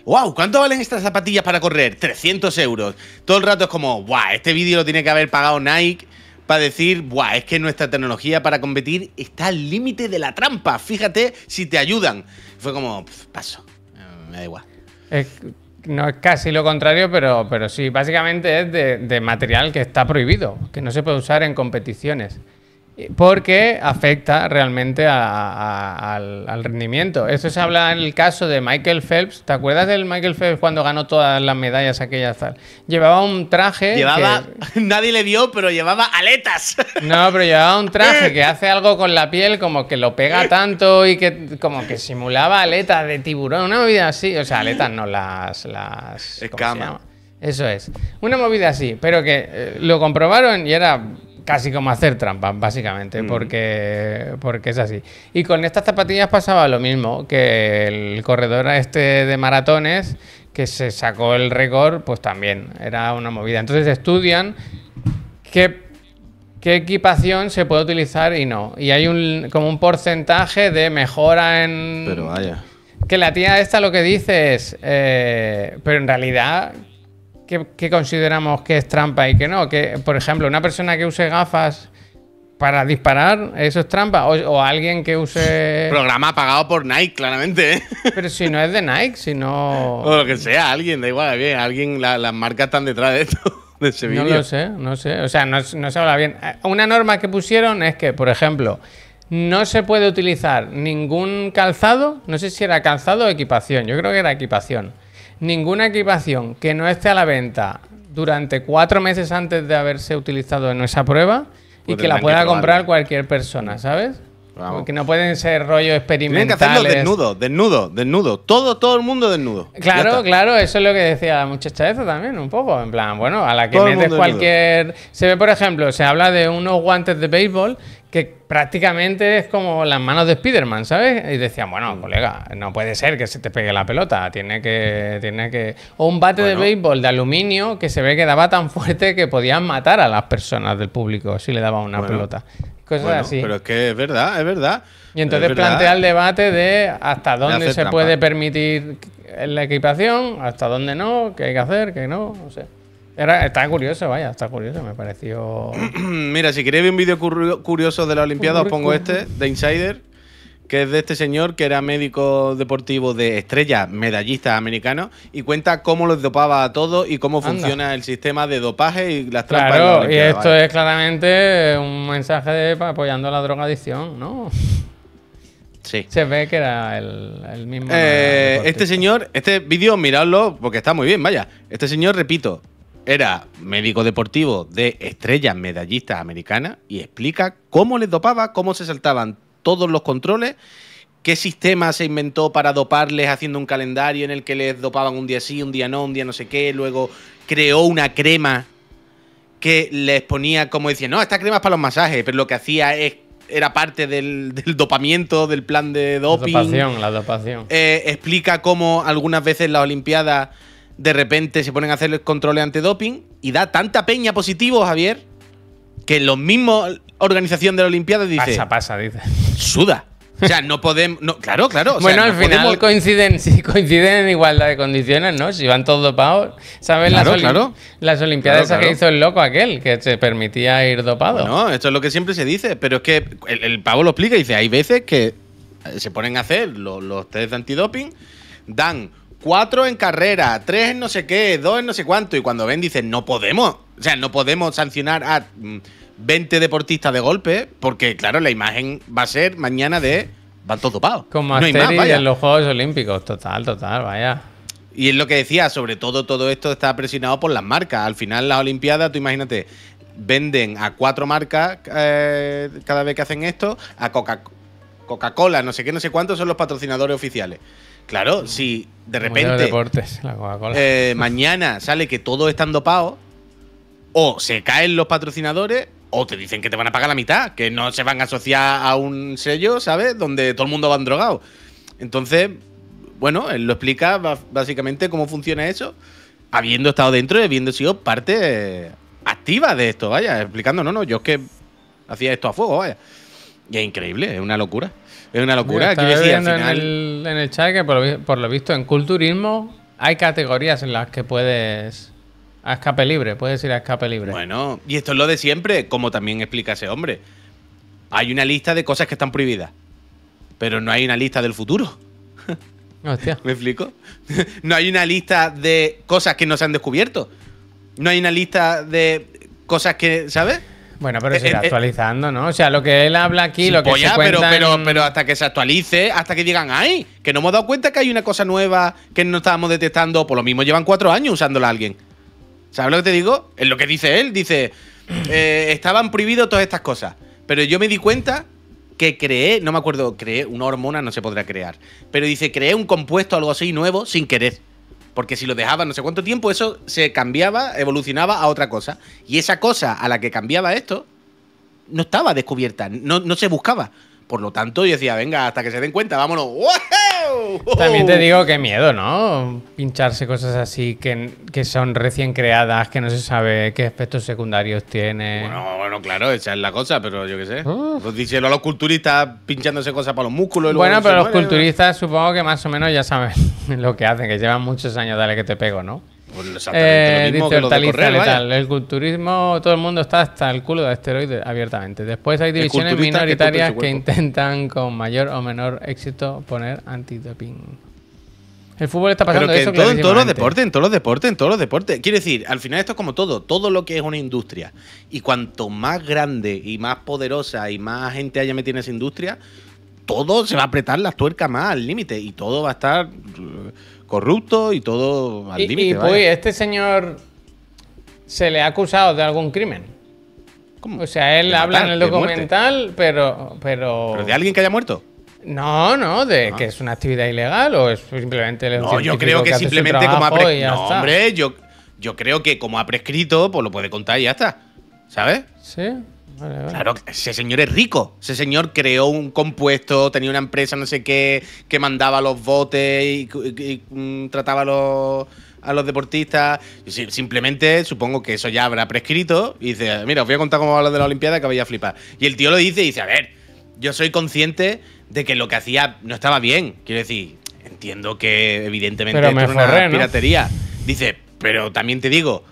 ¡Wow! ¿Cuánto valen estas zapatillas para correr? 300 euros. Todo el rato es como, ¡guau! Este vídeo lo tiene que haber pagado Nike para decir, ¡guau! Es que nuestra tecnología para competir está al límite de la trampa. Fíjate si te ayudan. Fue como, paso, eh, me da igual. Eh, no es casi lo contrario, pero, pero sí, básicamente es de, de material que está prohibido, que no se puede usar en competiciones porque afecta realmente al, rendimiento. Esto se habla en el caso de Michael Phelps. ¿Te acuerdas del Michael Phelps cuando ganó todas las medallas aquellas tal? Llevaba un traje. Llevaba. [laughs] Nadie le vio, pero llevaba aletas. [laughs] No, pero llevaba un traje [laughs] que hace algo con la piel, como que lo pega tanto y que como que simulaba aletas de tiburón, una movida así. O sea, aletas no las. las Escama. Eso es. Una movida así, pero que eh, lo comprobaron y era casi como hacer trampa, básicamente, mm. porque, porque es así. Y con estas zapatillas pasaba lo mismo, que el corredor este de maratones que se sacó el récord, pues también era una movida. Entonces estudian qué, qué equipación se puede utilizar y no. Y hay un, como un porcentaje de mejora en... Pero vaya. Que la tía esta lo que dice es, eh, pero en realidad que, consideramos que es trampa y que no. Que, por ejemplo, una persona que use gafas para disparar, eso es trampa. O, alguien que use. [laughs] Programa pagado por Nike, claramente. ¿eh? [laughs] Pero si no es de Nike, si no. O lo que sea, alguien, da igual, bien. Alguien, las marcas están detrás de esto. [laughs] De ese no lo sé, no sé. O sea, no, no se habla bien. Eh, una norma que pusieron es que, por ejemplo, no se puede utilizar ningún calzado. No sé si era calzado o equipación. Yo creo que era equipación Ninguna equipación que no esté a la venta durante cuatro meses antes de haberse utilizado en esa prueba y pues que la pueda comprar cualquier persona, ¿sabes? que Porque no pueden ser rollo experimentales. Tienen que hacerlo desnudo, desnudo, desnudo. Todo, todo el mundo desnudo. Claro, claro, eso es lo que decía la muchacha esa también, un poco. En plan, bueno, a la que todo cualquier. Se ve, por ejemplo, se habla de unos guantes de béisbol que prácticamente es como las manos de Spider-Man, ¿sabes? Y decían, bueno, mm. colega, no puede ser que se te pegue la pelota, tiene que... Tiene que... O un bate de béisbol de aluminio que se ve que daba tan fuerte que podían matar a las personas del público si le daban una pelota. Cosas así. Pero es que es verdad, es verdad. Y entonces plantea el debate de hasta dónde se puede permitir la equipación, hasta dónde no, qué hay que hacer, qué no, no sé. Era, está curioso, vaya, está curioso, me pareció. [clears throat] Mira, si queréis ver un vídeo curioso de la Olimpiada, os pongo este, de Insider, que es de este señor que era médico deportivo de estrella, medallista americano, y cuenta cómo los dopaba a todos y cómo funciona el sistema de dopaje y las trampas. Claro, y esto es claramente un mensaje de apoyando la drogadicción, ¿no? Sí. Se ve que era el, mismo. Eh, este señor, este vídeo, miradlo porque está muy bien, vaya. Este señor, repito, era médico deportivo de estrellas medallistas americanas y explica cómo les dopaba, cómo se saltaban todos los controles, qué sistema se inventó para doparles haciendo un calendario en el que les dopaban un día sí, un día no, un día no sé qué, luego creó una crema que les ponía como decía, no, esta crema es para los masajes, pero lo que hacía es era parte del, dopamiento, del plan de doping. La dopación, la dopación. Eh, explica cómo algunas veces las Olimpiadas de repente se ponen a hacer controles antidoping y da tanta peña positivo, Javier, que los mismos organización de las Olimpiadas dice. Pasa, pasa, dice. Suda. O sea, no podemos. claro, claro. bueno, al final coinciden, [laughs] coinciden en igualdad de condiciones, ¿no? Si van todos dopados. ¿Sabes las, las Olimpiadas que hizo el loco aquel, que se permitía ir dopado? No, esto es lo que siempre se dice, pero es que el, pavo lo explica y dice: hay veces que se ponen a hacer los, los test de antidoping, dan cuatro en carrera, tres en no sé qué, dos en no sé cuánto. Y cuando ven, dicen, no podemos. O sea, no podemos sancionar a 20 mm, deportistas de golpe, porque claro, la imagen va a ser mañana de van todos dopados. Como no en los Juegos Olímpicos, total, total, vaya. Y es lo que decía, sobre todo todo esto está presionado por las marcas. Al final las Olimpiadas, tú imagínate, venden a cuatro marcas eh, cada vez que hacen esto, a Coca-Cola, no sé qué, no sé cuántos son los patrocinadores oficiales. Claro, si de repente. Eh, mañana sale que todo está dopados, o se caen los patrocinadores, o te dicen que te van a pagar la mitad, que no se van a asociar a un sello, ¿sabes? Donde todo el mundo va drogado. Entonces, bueno, él lo explica básicamente cómo funciona eso, habiendo estado dentro y habiendo sido parte eh, activa de esto, vaya, explicando, no, no, yo es que hacía esto a fuego, vaya. Y es increíble, es una locura. Es una locura. Yo decir, al en, el, en chat que por lo, visto en culturismo hay categorías en las que puedes escape libre, puedes ir a escape libre. Bueno, y esto es lo de siempre, como también explica ese hombre. Hay una lista de cosas que están prohibidas, pero no hay una lista del futuro. [laughs] Hostia. ¿Me explico? [laughs] no hay una lista de cosas que no se han descubierto. No hay una lista de cosas que, ¿sabes? Bueno, pero eh, se eh, irá eh, actualizando, ¿no? O sea, lo que él habla aquí, lo que se cuenta pero, pero, pero hasta que se actualice, hasta que digan, ¡ay! Que no hemos dado cuenta que hay una cosa nueva que no estábamos detectando. Por lo mismo llevan cuatro años usándola a alguien. ¿Sabes lo que te digo? Es lo que dice él. Dice, [clears throat] estaban prohibidos todas estas cosas. Pero yo me di cuenta que creé, no me acuerdo, creé una hormona, no se podrá crear. Pero dice, creé un compuesto, algo así nuevo, sin querer. Porque si lo dejaba no sé cuánto tiempo, eso se cambiaba, evolucionaba a otra cosa. Y esa cosa a la que cambiaba esto no estaba descubierta, no, no se buscaba. Por lo tanto, yo decía, venga, hasta que se den cuenta, vámonos. [laughs] También te digo que miedo, ¿no? Pincharse cosas así que, que son recién creadas, que no se sabe qué efectos secundarios tiene. Bueno, bueno, claro, esa es la cosa, pero yo qué sé. Ah. Pues a los culturistas pinchándose cosas para los músculos. bueno, pero los culturistas supongo que más o menos ya saben [laughs] lo que hacen, que llevan muchos años, dale que te pego, ¿no? El culturismo, todo el mundo está hasta el culo de asteroides abiertamente. Después hay divisiones minoritarias que, intentan con mayor o menor éxito poner antidoping. El fútbol está pasando en, todos los deportes, en todos los deportes, en todos los deportes. Quiero decir, al final esto es como todo, todo lo que es una industria. Y cuanto más grande y más poderosa y más gente haya metido en esa industria, todo se va a apretar la tuerca más al límite y todo va a estar corrupto y todo al límite. Y, y pues, este señor se le ha acusado de algún crimen. O sea, él habla en el documental, pero, pero. de alguien que haya muerto? No, no, de ah. que es una actividad ilegal o es simplemente. no, yo creo que, simplemente como ha prescrito. hombre, yo, yo creo que como ha prescrito, pues lo puede contar y ya está. ¿Sabes? Sí. Claro, ese señor es rico. Ese señor creó un compuesto, tenía una empresa, no sé qué, que mandaba los botes y, mm, trataba a los, deportistas. simplemente supongo que eso ya habrá prescrito. Y dice, mira, os voy a contar cómo va lo de la Olimpiada que vais a flipar. Y el tío lo dice y dice, a ver, yo soy consciente de que lo que hacía no estaba bien. Quiero decir, entiendo que evidentemente es una piratería. Dice, pero también te digo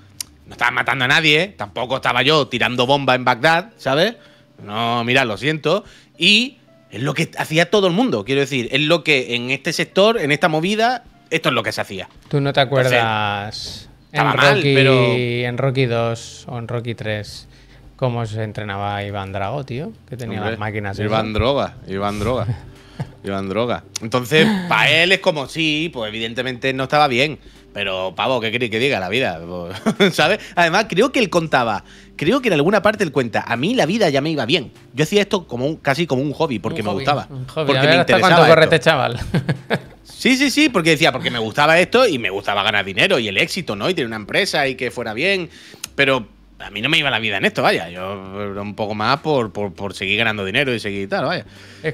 no estaba matando a nadie, tampoco estaba yo tirando bomba en Bagdad, ¿sabes? No, mira, lo siento. Y es lo que hacía todo el mundo, quiero decir, es lo que en este sector, en esta movida, esto es lo que se hacía. ¿Tú no te acuerdas en, Rocky, pero... en Rocky 2 o en Rocky 3 cómo se entrenaba Iván Drago, tío? Que tenía las máquinas. Iván Droga, Iván Droga. [laughs] Iván Droga. Entonces, para él es como, sí, pues evidentemente no estaba bien. Pero, pavo, ¿qué cree que diga la vida? [laughs] ¿Sabes? Además, creo que él contaba, creo que en alguna parte él cuenta, a mí la vida ya me iba bien. Yo hacía esto como un, casi como un hobby, porque me gustaba. Porque me hasta interesaba. Corre este chaval. [laughs] Sí, sí, sí, porque decía, porque me gustaba esto y me gustaba ganar dinero y el éxito, ¿no? Y tener una empresa y que fuera bien. Pero a mí no me iba la vida en esto, vaya. Yo un poco más por, por, seguir ganando dinero y seguir tal, vaya.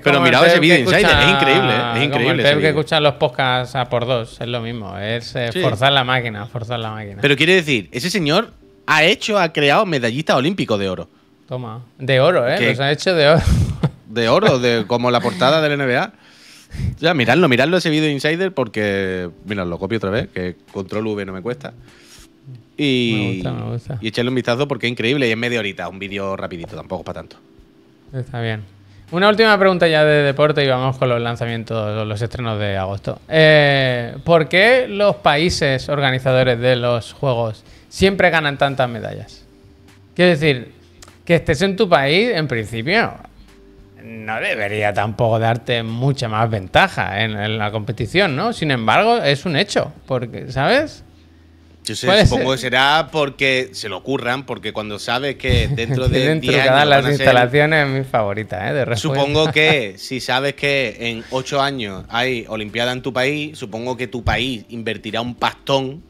Pero mirad ese video Insider, es increíble, es increíble. Como que escuchar los podcasts a por dos, es lo mismo, es eh, forzar la máquina, forzar la máquina. Pero quiere decir, ese señor ha hecho, ha creado medallista olímpico de oro. Toma, de oro, ¿eh? Los ha hecho de oro. [laughs] de oro, como la portada del NBA. Ya, miradlo, miradlo ese video Insider porque, mira, lo copio otra vez, que control V no me cuesta. Y, me y echarle un vistazo porque es increíble y es media horita, un vídeo rapidito, tampoco para tanto. Está bien. Una última pregunta ya de deporte y vamos con los lanzamientos, los estrenos de agosto. Eh, ¿Por qué los países organizadores de los juegos siempre ganan tantas medallas? Quiero decir, que estés en tu país, en principio, no debería tampoco darte mucha más ventaja en, en la competición, ¿no? Sin embargo, es un hecho, porque, ¿sabes? Yo supongo que será porque se lo ocurran, porque cuando sabes que [laughs] dentro de dentro las instalaciones es mi favorita, ¿eh? supongo que [laughs] si sabes que en ocho años hay Olimpiada en tu país, supongo que tu país invertirá un pastón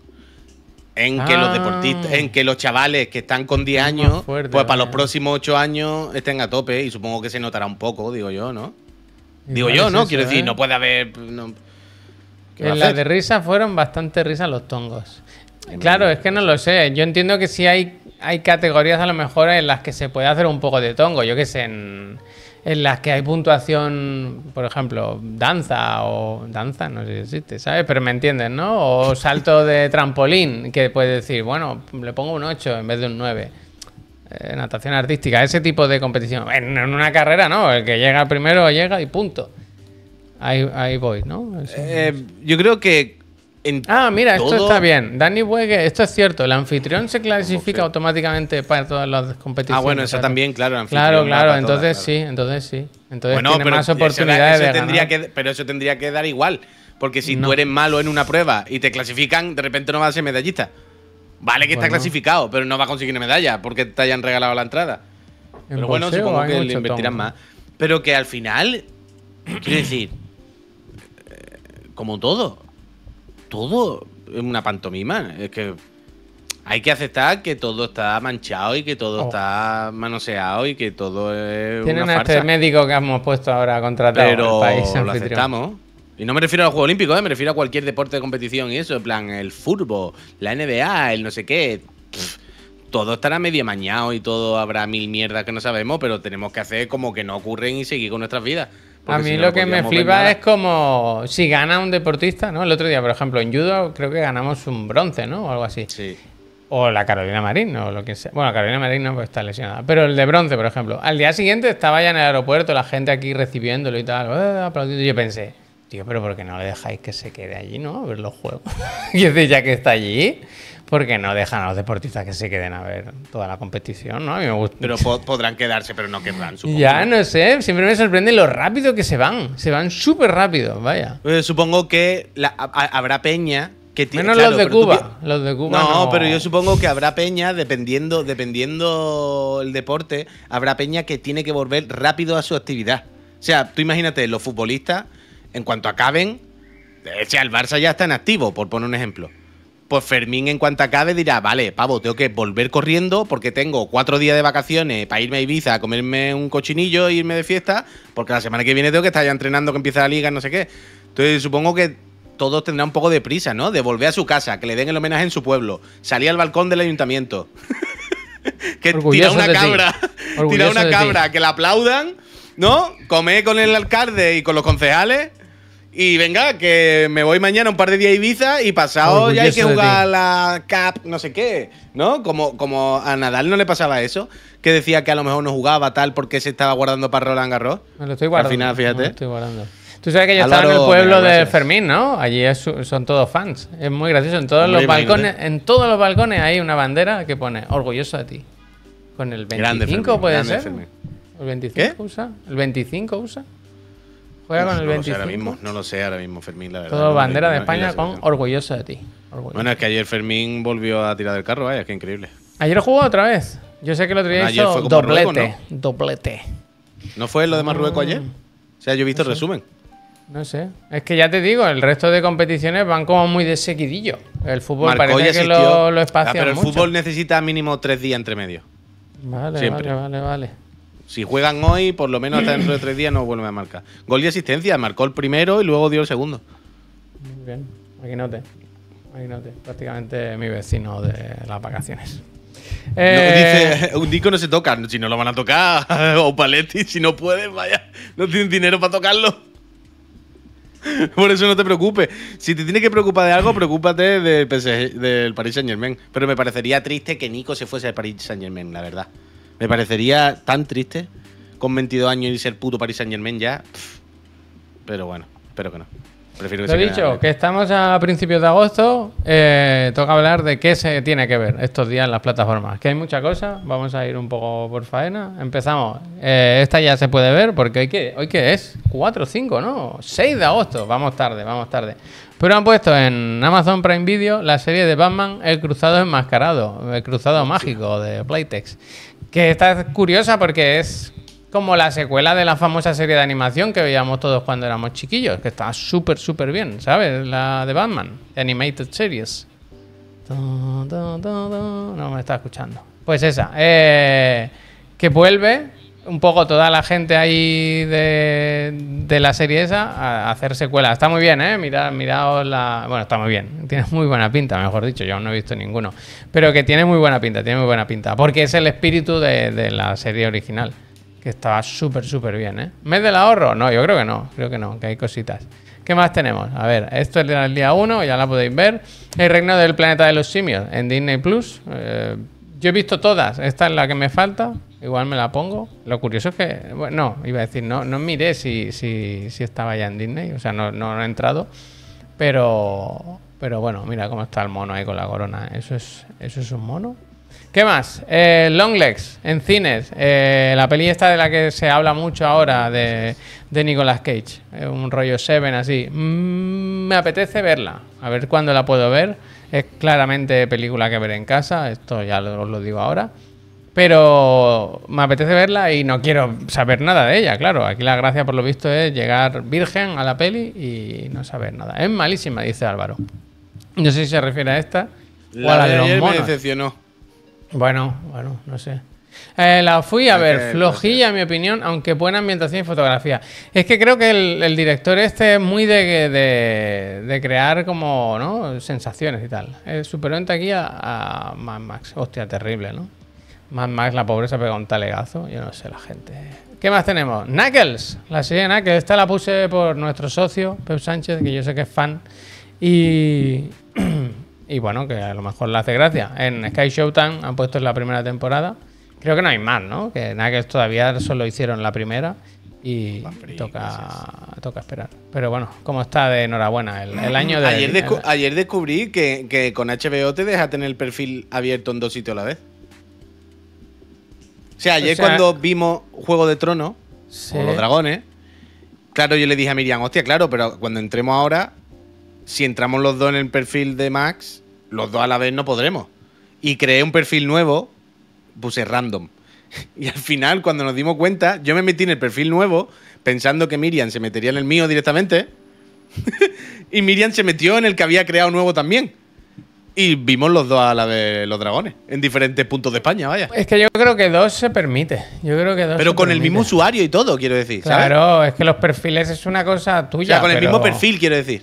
en que los deportistas, ah. en que los chavales que están con 10 años, pues para los próximos ocho años estén a tope y supongo que se notará un poco, digo yo, ¿no? Digo yo, ¿no? Quiero decir, ¿eh? no puede haber en la de risa fueron bastante risas los tongos. Claro, es que no lo sé. Yo entiendo que sí hay, hay categorías a lo mejor en las que se puede hacer un poco de tongo. Yo que sé, en, las que hay puntuación, por ejemplo, danza o danza, no sé si existe, ¿sabes? Pero me entiendes, ¿no? O salto de trampolín, que puede decir, bueno, le pongo un 8 en vez de un 9. Eh, natación artística, ese tipo de competición. En, una carrera, ¿no? El que llega primero llega y punto. Ahí, voy, ¿no? Eh, yo creo que ah, mira, esto está bien. Dani Buegue, esto es cierto. El anfitrión se clasifica automáticamente para todas las competiciones. Ah, bueno, eso también, claro. claro, claro. Entonces sí, entonces sí. Entonces pero más oportunidades eso, tendría Que, pero eso tendría que dar igual. Porque si tú eres malo en una prueba y te clasifican, de repente no vas a ser medallista. Vale que está clasificado, pero no vas a conseguir una medalla porque te hayan regalado la entrada. pero bueno, supongo que le invertirán más. Pero que al final, quiero decir, eh, como todo, todo es una pantomima. Es que hay que aceptar que todo está manchado y que todo oh. está manoseado y que todo es. Tienen a este médico que hemos puesto ahora contratado Pero el Lo aceptamos. Y no me refiero a los Juegos Olímpicos, ¿eh? me refiero a cualquier deporte de competición y eso. En plan, el fútbol, la NBA, el no sé qué. todo estará medio mañado y todo habrá mil mierdas que no sabemos, pero tenemos que hacer como que no ocurren y seguir con nuestras vidas. A mí lo que me flipa es como si gana un deportista, ¿no? El otro día, por ejemplo, en judo creo que ganamos un bronce, ¿no? O algo así. Sí. O la Carolina Marín, o lo que sea. Bueno, Carolina Marín no pues, está lesionada. Pero el de bronce, por ejemplo. Al día siguiente estaba ya en el aeropuerto, la gente aquí recibiéndolo y tal, eh, Y yo pensé, tío, pero ¿por qué no le dejáis que se quede allí, no? A ver los juegos. y [laughs] decir, ya que está allí. Porque no dejan a los deportistas que se queden a ver toda la competición, ¿no? A mí me gusta. Pero podrán quedarse, pero no querrán, supongo. Ya, no sé. Siempre me sorprende lo rápido que se van. Se van súper rápido, vaya. Eh, supongo que habrá peña que Menos claro, los, de Cuba. los de Cuba. No, pero yo supongo que habrá peña, dependiendo, dependiendo el deporte, habrá peña que tiene que volver rápido a su actividad. O sea, tú imagínate, los futbolistas, en cuanto acaben, o sea, el Barça ya está en activo, por poner un ejemplo pues Fermín en cuanto acabe dirá, vale, pavo, tengo que volver corriendo porque tengo cuatro días de vacaciones para irme a Ibiza a comerme un cochinillo e irme de fiesta, porque la semana que viene tengo que estar ya entrenando que empieza la liga, no sé qué. Entonces supongo que todos tendrán un poco de prisa, ¿no? De volver a su casa, que le den el homenaje en su pueblo, salir al balcón del ayuntamiento. [laughs] que tira una cabra, tira una cabra, que la aplaudan, ¿no? Comer con el alcalde y con los concejales y venga, que me voy mañana un par de días a Ibiza y pasado pues ya hay que jugar la Cap, no sé qué, ¿no? Como, como a Nadal no le pasaba eso, que decía que a lo mejor no jugaba tal porque se estaba guardando para Roland Garros. Me lo estoy guardando. Al final, fíjate. Tú sabes que yo estaba en el pueblo de Fermín, ¿no? Allí son todos fans. Es muy gracioso. En todos los balcones, en todos los balcones hay una bandera que pone orgulloso de ti. Con el 25 grande, puede ser. El 25 usa. El 25 usa. Juega con el no Lo sé ahora mismo, no lo sé ahora mismo, Fermín, la verdad. Todo bandera de España con orgulloso de ti. Bueno, es que ayer Fermín volvió a tirar del carro, vaya, es que increíble. Ayer jugó otra vez. Yo sé que lo otro día hizo doblete. doblete. ¿No fue lo de Marruecos mm. ayer? O sea, yo he visto el resumen. No sé. Es que ya te digo, el resto de competiciones van como muy de seguidillo. El fútbol parece que lo, lo espacia. Ah, pero el fútbol necesita mínimo tres días entre medio. Siempre. vale, vale, vale. Si juegan hoy, por lo menos hasta dentro de tres días no vuelven a marcar. Gol y asistencia, marcó el primero y luego dio el segundo. Muy bien, aquí note. Aquí Prácticamente mi vecino de las vacaciones. Eh, un disco no se toca, si no lo van a tocar, [laughs] o Paletti, si no pueden, vaya, no tienen dinero para tocarlo. Por eso no te preocupes. Si te tienes que preocupar de algo, preocúpate del, PSG, del Paris Saint Germain. Pero me parecería triste que Nico se fuese al Paris Saint Germain, la verdad. Me parecería tan triste con 22 años y ser puto Paris Saint Germain ya. Pero bueno, espero que no. Prefiero que Lo dicho, que estamos a principios de agosto. Eh, toca hablar de qué se tiene que ver estos días en las plataformas. Que hay mucha cosa. Vamos a ir un poco por faena. Empezamos. Eh, esta ya se puede ver porque hoy que, hoy que es 4, 5, ¿no? 6 de agosto. Vamos tarde, vamos tarde. Pero han puesto en Amazon Prime Video la serie de Batman El Cruzado Enmascarado, El Cruzado Mágico de Playtex. Que está curiosa porque es como la secuela de la famosa serie de animación que veíamos todos cuando éramos chiquillos, que está súper, súper bien, ¿sabes? La de Batman, Animated Series. No me está escuchando. Pues esa, eh, que vuelve un poco toda la gente ahí de, la serie esa a hacer secuela. Está muy bien, ¿eh? Mirad, mirad la... Bueno, está muy bien. Tiene muy buena pinta, mejor dicho. Yo aún no he visto ninguno. Pero que tiene muy buena pinta, tiene muy buena pinta. Porque es el espíritu de, la serie original. Que estaba súper, súper bien, ¿eh? ¿Mes del ahorro? No, yo creo que no. Creo que no, que hay cositas. ¿Qué más tenemos? A ver, esto es el día 1, ya la podéis ver. El reino del planeta de los simios en Disney Plus. Eh, yo he visto todas. Esta es la que me falta. Igual me la pongo. Lo curioso es que. Bueno, no, iba a decir, no, no miré si, si, si estaba ya en Disney. O sea, no, no, he entrado. Pero. Pero bueno, mira cómo está el mono ahí con la corona. Eso es, eso es un mono. ¿Qué más? Eh, Long Legs, en cines. Eh, la peli esta de la que se habla mucho ahora de, de Nicolas Cage. Eh, un rollo Seven así. Mm, me apetece verla. A ver cuándo la puedo ver. Es claramente película que ver en casa, esto ya os lo digo ahora. Pero me apetece verla y no quiero saber nada de ella, claro. Aquí la gracia, por lo visto, es llegar virgen a la peli y no saber nada. Es malísima, dice Álvaro. No sé si se refiere a esta o a la de, los monos. Bueno, bueno, no sé. Eh, la fui a ver, flojilla mi opinión, aunque buena ambientación y fotografía. Es que creo que el, director este es muy de, de, crear como ¿no? sensaciones y tal. es superó en aquí a Mad Max. Hostia, terrible, ¿no? Mad Max, la pobreza pega un talegazo. Yo no sé, la gente. ¿Qué más tenemos? Knuckles, la serie Knuckles. Esta la puse por nuestro socio, Pep Sánchez, que yo sé que es fan. Y, [clears throat] y bueno, que a lo mejor le hace gracia. En Sky Showtime han puesto la primera temporada. Creo que no hay más, ¿no? Que que todavía solo hicieron la primera y toca, toca esperar. Pero bueno, como está de enhorabuena el, año de. Ayer, ayer descubrí que, con HBO te deja tener el perfil abierto en dos sitios a la vez. O sea, ayer cuando vimos Juego de Tronos, o los dragones, claro, yo le dije a Miriam, hostia, claro, pero cuando entremos ahora, si entramos los dos en el perfil de Max, los dos a la vez no podremos. Y creé un perfil nuevo puse random. [laughs] Y al final, cuando nos dimos cuenta, yo me metí en el perfil nuevo pensando que Miriam se metería en el mío directamente. [laughs] y Miriam se metió en el que había creado nuevo también. Y vimos los dos a la de los dragones, en diferentes puntos de España, vaya. Es que yo creo que dos se permite. Yo creo que dos. Pero con el mismo usuario y todo, quiero decir. Claro, es que los perfiles es una cosa tuya. con el mismo perfil, quiero decir.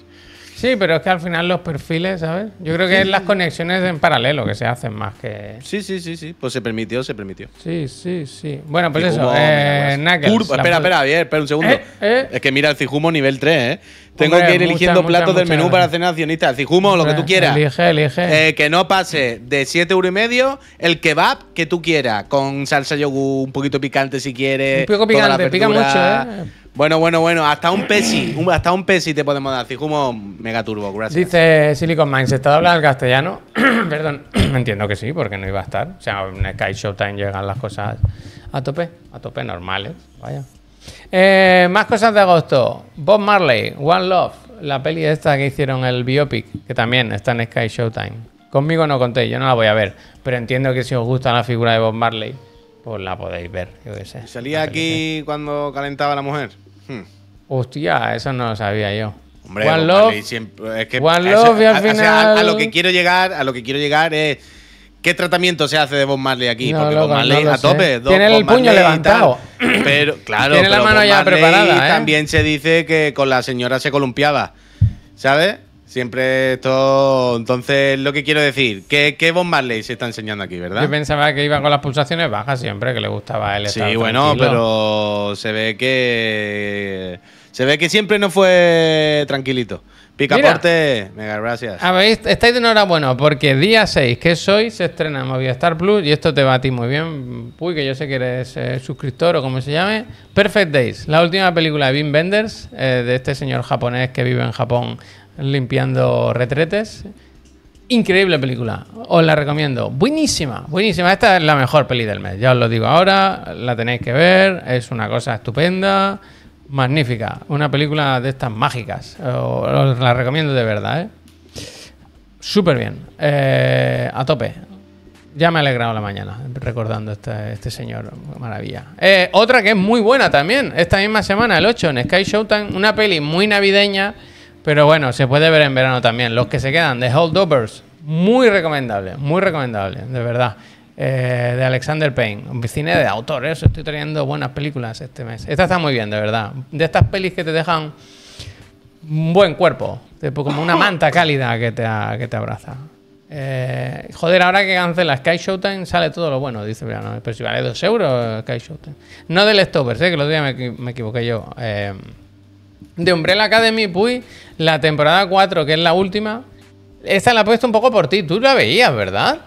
Sí, pero es que al final los perfiles, ¿sabes? Yo creo que es las conexiones en paralelo que se hacen más que. Sí, sí, sí, sí. Pues se permitió, se permitió. Sí, sí, sí. Bueno, pues eso. Eh, Knuckles, Espera, Espera, a ver, espera un segundo. Eh, eh. Es que mira el Cijumo nivel 3, ¿eh? Tengo que ir eligiendo platos del menú para para cenar El Cijumo, lo que tú quieras. Elige, elige. Eh, que no pase de 7 euros y medio el kebab que tú quieras. Con salsa yogur, un poquito picante si quieres. Un poco picante, pica mucho, ¿eh? Bueno, bueno, bueno, hasta un Pesi, hasta un Pesi te podemos dar, como Mega Turbo, gracias. Dice Silicon ¿Se ¿está hablando el castellano? [clears throat] Perdón, [clears throat] entiendo que sí, porque no iba a estar. O sea, en Sky Showtime llegan las cosas a tope, a tope normales, vaya. Eh, más cosas de agosto. Bob Marley, One Love, la peli esta que hicieron el biopic, que también está en Sky Showtime. Conmigo no conté, yo no la voy a ver, pero entiendo que si os gusta la figura de Bob Marley, pues la podéis ver, yo qué sé. ¿Salía aquí cuando calentaba la mujer? Hmm. Hostia, eso no lo sabía yo. Hombre, One Love, es a, lo que quiero llegar, a lo que quiero llegar es qué tratamiento se hace de Bob Marley aquí, porque Bob Marley a tope, tiene el puño levantado, pero [clears throat] claro, tiene la mano ya preparada. ¿eh? También se dice que con la señora se columpiaba, ¿sabes? Siempre esto. Entonces, lo que quiero decir, que qué Marley se está enseñando aquí, verdad? Yo pensaba que iba con las pulsaciones bajas siempre, que le gustaba el estar Sí, bueno, pero se ve que. Se ve que siempre no fue tranquilito. Picaporte, mega gracias. A ver, estáis de enhorabuena porque día 6, que es hoy, se estrena Movistar Plus y esto te va a ti muy bien. Uy, que yo sé que eres eh, suscriptor o como se llame. Perfect Days, la última película de Wim Benders. Eh, de este señor japonés que vive en Japón limpiando retretes. Increíble película, os la recomiendo. Buenísima, buenísima. Esta es la mejor peli del mes, ya os lo digo ahora, la tenéis que ver, es una cosa estupenda, magnífica. Una película de estas mágicas, os la recomiendo de verdad, ¿eh? Súper bien, eh, a tope. Ya me ha alegrado la mañana recordando este, este señor, maravilla. Eh, otra que es muy buena también, esta misma semana, el 8, en Sky Showtime, una peli muy navideña pero bueno, se puede ver en verano también. Los que se quedan de Holdovers, muy recomendable, muy recomendable, de verdad. Eh, de Alexander Payne, un cine de autor, eso ¿eh? estoy trayendo buenas películas este mes. Esta está muy bien, de verdad. De estas pelis que te dejan un buen cuerpo, como una manta cálida que te, que te abraza. Eh, joder, ahora que cancela Sky Showtime sale todo lo bueno, dice Verano. Pero si vale 2 euros Sky Showtime. No del Leftovers, eh, que el días me, equivoqué yo de Umbrella Academy, Puy, la temporada 4, que es la última, esta la he puesto un poco por ti. Tú la veías, ¿verdad?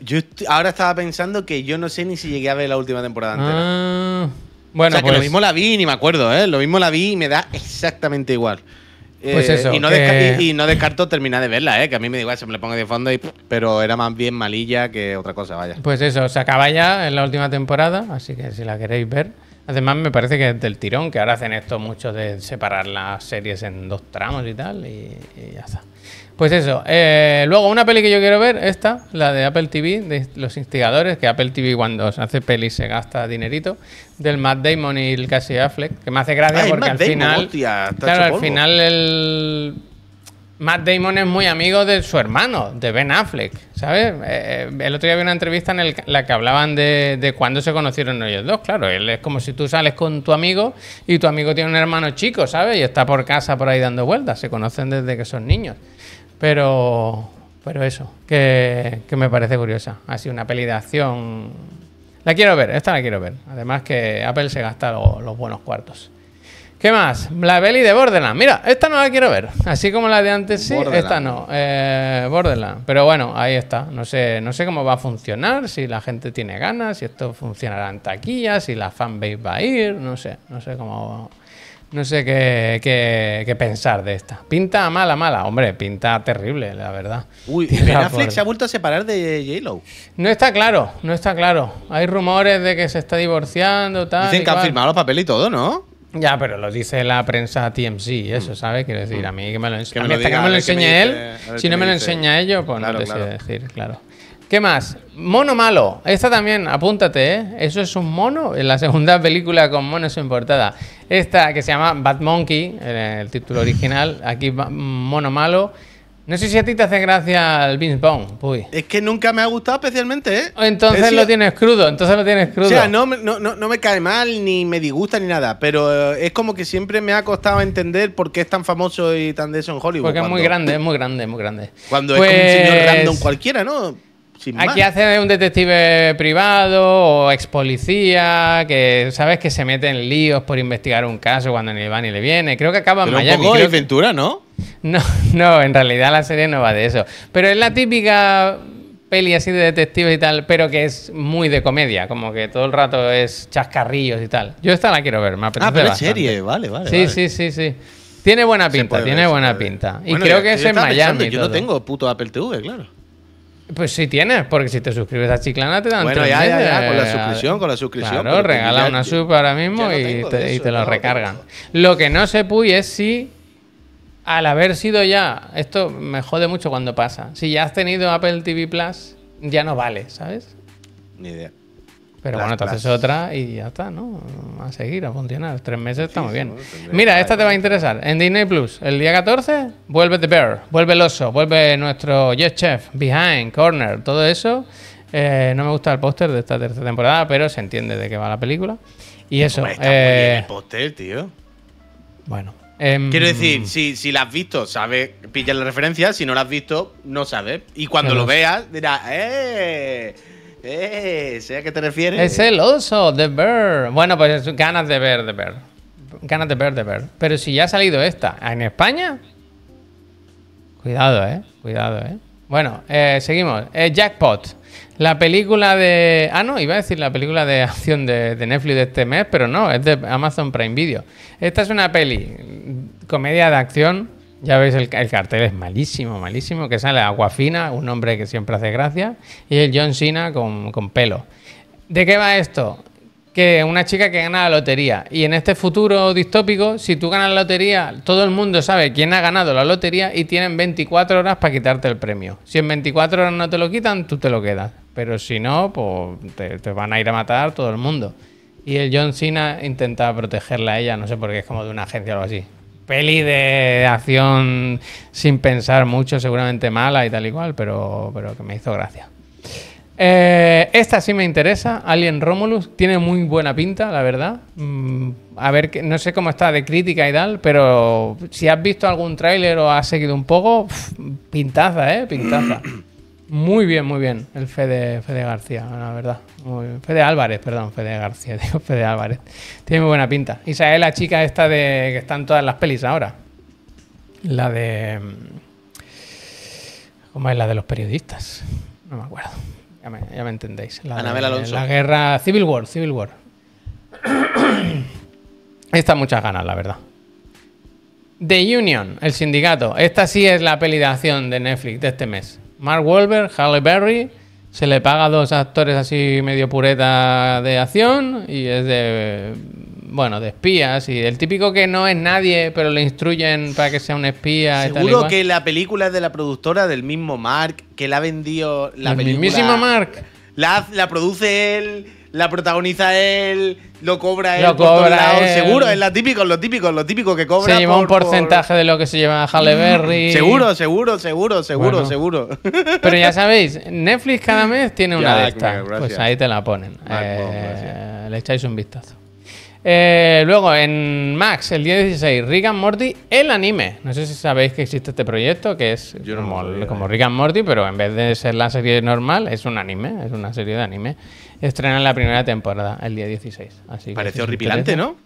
Yo ahora estaba pensando que yo no sé ni si llegué a ver la última temporada ah, bueno, o lo pues mismo la vi ni me acuerdo, ¿eh? Lo mismo la vi y me da exactamente igual. Pues eh, eso. Y no, descarto terminar de verla, ¿eh? Que a mí me da igual, se me la pongo de fondo, pero era más bien malilla que otra cosa, vaya. Pues eso, se acaba ya en la última temporada, así que si la queréis ver. Además, me parece que es del tirón, que ahora hacen esto mucho de separar las series en dos tramos y tal, y, ya está. Pues eso. Eh, luego, una peli que yo quiero ver, esta, la de Apple TV, de Los Instigadores, que Apple TV cuando se hace peli se gasta dinerito, del Matt Damon y el Casey Affleck, que me hace gracia porque al final. claro, al final el Matt Damon es muy amigo de su hermano, de Ben Affleck, ¿sabes? Eh, eh, el otro día había una entrevista en la que hablaban de, cuándo se conocieron ellos dos. Claro, él es como si tú sales con tu amigo y tu amigo tiene un hermano chico, ¿sabes? Y está por casa por ahí dando vueltas. Se conocen desde que son niños. Pero, pero eso, que, me parece curiosa. Ha sido una peli de acción. La quiero ver, esta la quiero ver. Además que Apple se gasta los buenos cuartos. ¿Qué más? La de Borderland. Mira, esta no la quiero ver. Así como la de antes sí, esta no. Eh, Pero bueno, ahí está. No sé, no sé cómo va a funcionar, si la gente tiene ganas, si esto funcionará en taquillas, si la fanbase va a ir, no sé. No sé cómo... No sé qué, pensar de esta. Pinta mala, mala. Hombre, pinta terrible, la verdad. Uy, ¿Netflix se ha vuelto a separar de j No está claro, no está claro. Hay rumores de que se está divorciando, tal. Dicen que han firmado los papeles y todo, ¿no? Ya, pero lo dice la prensa TMZ, eso, mm. ¿sabes? Quiero decir, mm. a mí que me lo, enseñe él, si no me lo enseña ello pues no te sé decir, claro. ¿Qué más? Mono malo. Esta también, apúntate, ¿eh? Eso es un mono. En la segunda película con monos en portada. Esta que se llama Bad Monkey, el título original. Aquí, mono malo. No sé si a ti te hace gracia el ping uy. Es que nunca me ha gustado especialmente, ¿eh? Entonces lo tienes crudo, entonces lo tienes crudo. O sea, no, me cae mal, ni me disgusta, ni nada, pero eh, es como que siempre me ha costado entender por qué es tan famoso y tan de eso en Hollywood. Porque es muy grande, es muy grande, es muy grande. Cuando es como un señor random pues cualquiera, ¿no? Aquí hacen hace un detective privado o ex policía que, ¿sabes? Que se mete en líos por investigar un caso cuando ni le va ni le viene. Creo que acaba en Miami. Un poco de ¿no? No, [laughs] no, en realidad la serie no va de eso. Pero es la típica peli así de detectives y tal, pero que es muy de comedia, como que todo el rato es chascarrillos y tal. Yo esta la quiero ver, me ah, apetece Ah, pero serie, vale, vale. Sí, sí, sí, sí. Tiene buena pinta, tiene buena pinta. Y creo que es en Miami. yo no tengo puto Apple TV, claro. Pues sí tienes, porque si te suscribes a Chiclana te dan Bueno, ya, ya, ya, con la suscripción, con la suscripción. Claro, regala una sub ahora mismo y, te, lo recargan. Lo que no sé, Puy, es si al haber sido ya, esto me jode mucho cuando pasa, si ya has tenido Apple TV Plus, ya no vale, ¿sabes? Ni idea. Pero bueno, te haces otra y ya está, ¿no? A seguir, a funcionar. Tres meses está muy bien. Mira, esta te va a interesar. En Disney Plus, el día 14, vuelve The Bear, vuelve el oso, vuelve nuestro Yes Chef, Behind, Corner, todo eso. Eh, no me gusta el póster de esta tercera temporada, pero se entiende de qué va la película. Y pues eso. está eh, el póster, tío. Bueno. Em, Quiero decir, si, si la has visto, sabes, pillas la referencia. Si no la has visto, no sabes. Y cuando lo veas, dirás, ¡eh! ¡Eh! a qué te refieres? Es el oso, The Bear. Bueno, pues ganas de ver The Bear. Ganas de ver The Bear. Pero si ya ha salido esta en España. Cuidado, eh. Cuidado, eh. Bueno, eh, seguimos. Eh, Jackpot. La película de. Ah, no, iba a decir la película de acción de, de, Netflix de este mes, pero no, es de Amazon Prime Video. Esta es una peli, comedia de acción, ya veis, el, cartel es malísimo, malísimo. Que sale Agua Fina, un hombre que siempre hace gracia, y el John Cena con, pelo. ¿De qué va esto? Que una chica que gana la lotería. Y en este futuro distópico, si tú ganas la lotería, todo el mundo sabe quién ha ganado la lotería y tienen 24 horas para quitarte el premio. Si en 24 horas no te lo quitan, tú te lo quedas. Pero si no, pues te, van a ir a matar todo el mundo. Y el John Cena intentaba protegerla a ella, no sé por qué, es como de una agencia o algo así peli de acción sin pensar mucho, seguramente mala y tal y cual, pero, que me hizo gracia. Eh, esta sí me interesa, Alien Romulus. Tiene muy buena pinta, la verdad. Mm, a ver, no sé cómo está de crítica y tal, pero si has visto algún tráiler o has seguido un poco, pintaza, ¿eh? Pintaza. [clears throat] Muy bien, muy bien. El Fede, García, la verdad. Fede Álvarez, perdón, Fede García, [laughs] digo Fede Álvarez. Tiene muy buena pinta. Isabel, la chica esta de que están todas las pelis ahora. La de. Mm, ¿Cómo es la de los periodistas? No me acuerdo. Ya me, entendéis. La de, La guerra. Civil War, Civil War. [coughs] está muchas ganas, la verdad. The Union, el sindicato. Esta sí es la peli de acción de Netflix de este mes. Mark Wahlberg, Halle Berry. Se le paga a dos actores así medio pureta de acción y es de. Bueno, de espías y el típico que no es nadie, pero le instruyen para que sea un espía. Seguro que la película es de la productora del mismo Mark, que la ha vendido la el mismísimo Mark. La, la produce él, la protagoniza él, lo cobra él, lo cobra seguro, es la típico, lo típico, lo típico que cobra. Se lleva un porcentaje de lo que se lleva Halle mm, Berry. Seguro, seguro, seguro, seguro, seguro. Pero ya [laughs] sabéis, Netflix cada mes tiene una de estas. Pues ahí te la ponen. Pues, eh, le echáis un vistazo. Eh, luego en Max, el día 16, Rick and Morty, el anime. No sé si sabéis que existe este proyecto, que es como, eh. Rick and Morty, pero en vez de ser la serie normal, es un anime, es una serie de anime. en la primera temporada el día 16. Así Parece horripilante, ¿no?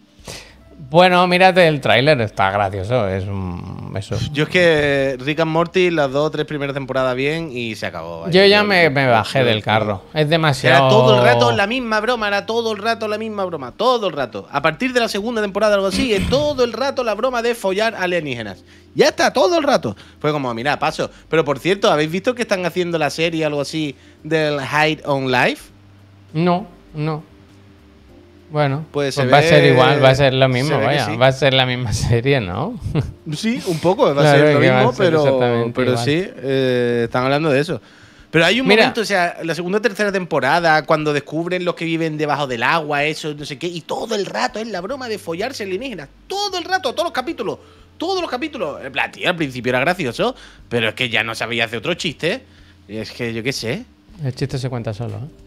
Bueno, mírate el tráiler, está gracioso. Es eso. Yo es que Rick and Morty, las dos o tres primeras temporadas bien y se acabó. Yo ya me, bajé del carro. Es demasiado. Era todo el rato la misma broma, era todo el rato la misma broma, todo el rato. A partir de la segunda temporada, algo así, es todo el rato la broma de follar alienígenas. Ya está, todo el rato. Fue como, mira, paso. Pero por cierto, ¿habéis visto que están haciendo la serie, algo así, del Hide on Life? No, no. Bueno, pues va a ser igual, va a ser lo mismo, vaya, va a ser la misma [laughs] serie, ¿no? Sí, un poco, va a ser lo mismo, pero, pero sí, eh, están hablando de eso. Pero hay un momento, o sea, la segunda o tercera temporada, cuando descubren los que viven debajo del agua, eso, no sé qué, y todo el rato es la broma de follarse alienígena. todo el rato, todos los capítulos, todos los capítulos. En plan, al principio era gracioso, pero es que ya no sabía hacer otro chiste. Es que yo qué sé. El chiste se cuenta solo, ¿eh?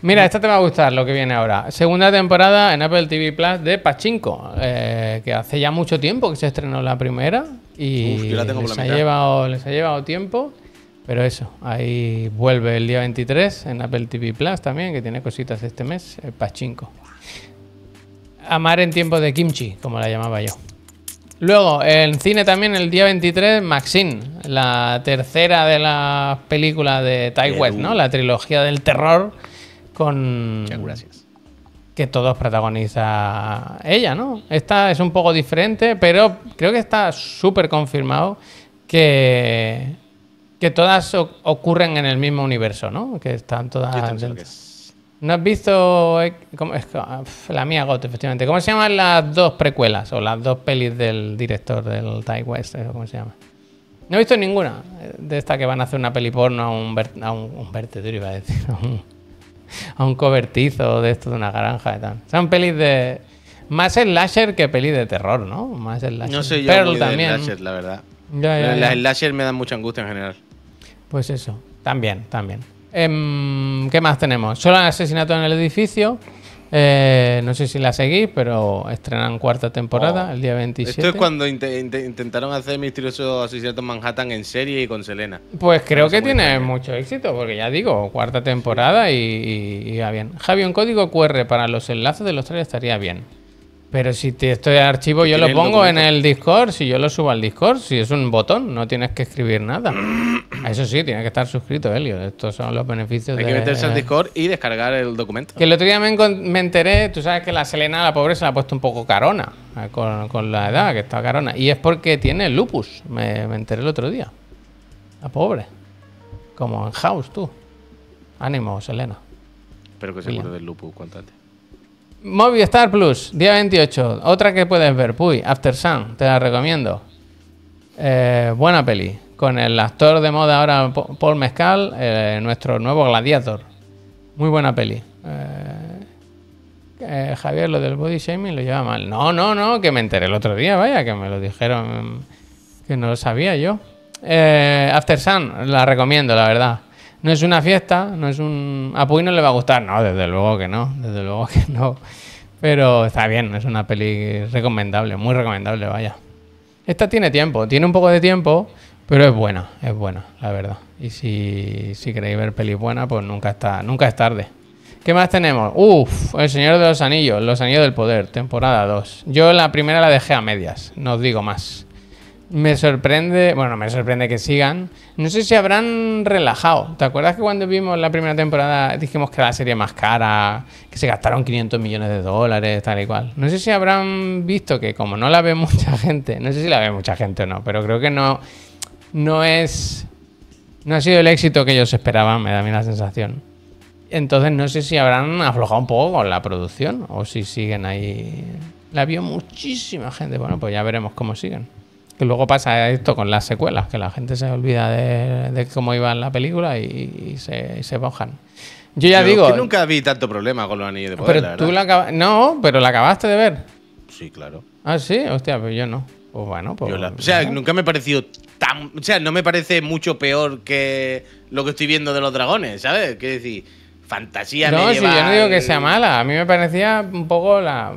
Mira, esta te va a gustar lo que viene ahora. Segunda temporada en Apple TV Plus de Pachinko, eh, que hace ya mucho tiempo que se estrenó la primera y les, ha llevado, ha llevado tiempo. Pero eso, ahí vuelve el día 23 en Apple TV Plus también, que tiene cositas este mes, el eh, Pachinko. Amar en tiempos de kimchi, como la llamaba yo. Luego, en cine también el día 23, Maxine, la tercera de las películas de Tai ¿no? La trilogía del terror con... Que todos protagoniza ella, ¿no? Esta es un poco diferente, pero creo que está súper confirmado que, que todas ocurren en el mismo universo, ¿no? Que están todas... ¿No has visto eh, ah, la mía Got, efectivamente? ¿Cómo se llaman las dos precuelas o las dos pelis del director del Ty West? Eh, ¿Cómo se llama? No he visto ninguna de estas que van a hacer una peli porno a un, vertedero, iba a decir, a un cobertizo de esto de una granja y tal. Son pelis de. Más el slasher que peli de terror, ¿no? Más slasher. No sé yo Pearl slasher, la verdad. Las slasher me dan mucha angustia en general. Pues eso. También, también. Em, ¿Qué más tenemos? Solo asesinato en el edificio. Eh, no sé si la seguís, pero estrenan cuarta temporada oh. el día 27. Esto es cuando intentaron hacer Misterioso Asesinato en Manhattan en serie y con Selena. Pues creo que tiene mucho éxito, porque ya digo, cuarta temporada y, va bien. Javi, un código QR para los enlaces de los tres estaría bien. Pero si te estoy al archivo, yo lo pongo en el Discord, si yo lo subo al Discord, si es un botón, no tienes que escribir nada. [clears throat] Eso sí, tiene que estar suscrito, Helio. Estos son los beneficios Hay que meterse al Discord y descargar el documento. Que el otro día me, enteré, tú sabes que la Selena, la pobre se la ha puesto un poco carona eh, con, la edad, que está carona. Y es porque tiene lupus, me, enteré el otro día. La pobre. Como en House, tú. Ánimo, Selena. Espero que se acuerde del lupus cuéntate Movistar Plus, día 28. Otra que puedes ver, Puy, After Sun, te la recomiendo. Eh, buena peli. Con el actor de moda ahora, Paul Mezcal, eh, nuestro nuevo Gladiator. Muy buena peli. Eh, Javier, lo del body shaming lo lleva mal. No, no, no, que me enteré el otro día, vaya, que me lo dijeron, mm, que no lo sabía yo. After Sun, la recomiendo, la verdad. No es una fiesta, no es un... A Puy no le va a gustar, no, desde luego que no, desde luego que no. Pero está bien, es una peli recomendable, muy recomendable, vaya. Esta tiene tiempo, tiene un poco de tiempo, pero es buena, es buena, la verdad. Y si, si queréis ver peli buena, pues nunca está, nunca es tarde. ¿Qué más tenemos? Uf, El Señor de los Anillos, Los Anillos del Poder, temporada 2. Yo la primera la dejé a medias, no os digo más me sorprende, bueno, me sorprende que sigan. No sé si habrán relajado. ¿Te acuerdas que cuando vimos la primera temporada dijimos que era la serie más cara, que se gastaron 500 millones de dólares, tal y cual? No sé si habrán visto que como no la ve [laughs] mucha gente, no sé si la ve mucha gente o no, pero creo que no, no es... No ha sido el éxito que ellos esperaban, me da a mí la sensación. Entonces no sé si habrán aflojado un poco con la producción o si siguen ahí... La vio muchísima gente. Bueno, pues ya veremos cómo siguen. Que luego pasa esto con las secuelas, que la gente se olvida de, cómo iba la película y, se, bajan. Yo ya digo. Es que nunca vi tanto problema con los anillos de poder. Pero tú la No, pero la acabaste de ver. Sí, claro. Ah, sí, hostia, pero pues yo no. Pues bueno, pues. o sea, nunca me ha parecido tan. O sea, no me parece mucho peor que lo que estoy viendo de los dragones, ¿sabes? Quiero decir, fantasía No, sí yo no digo que sea mala. A mí me parecía un poco la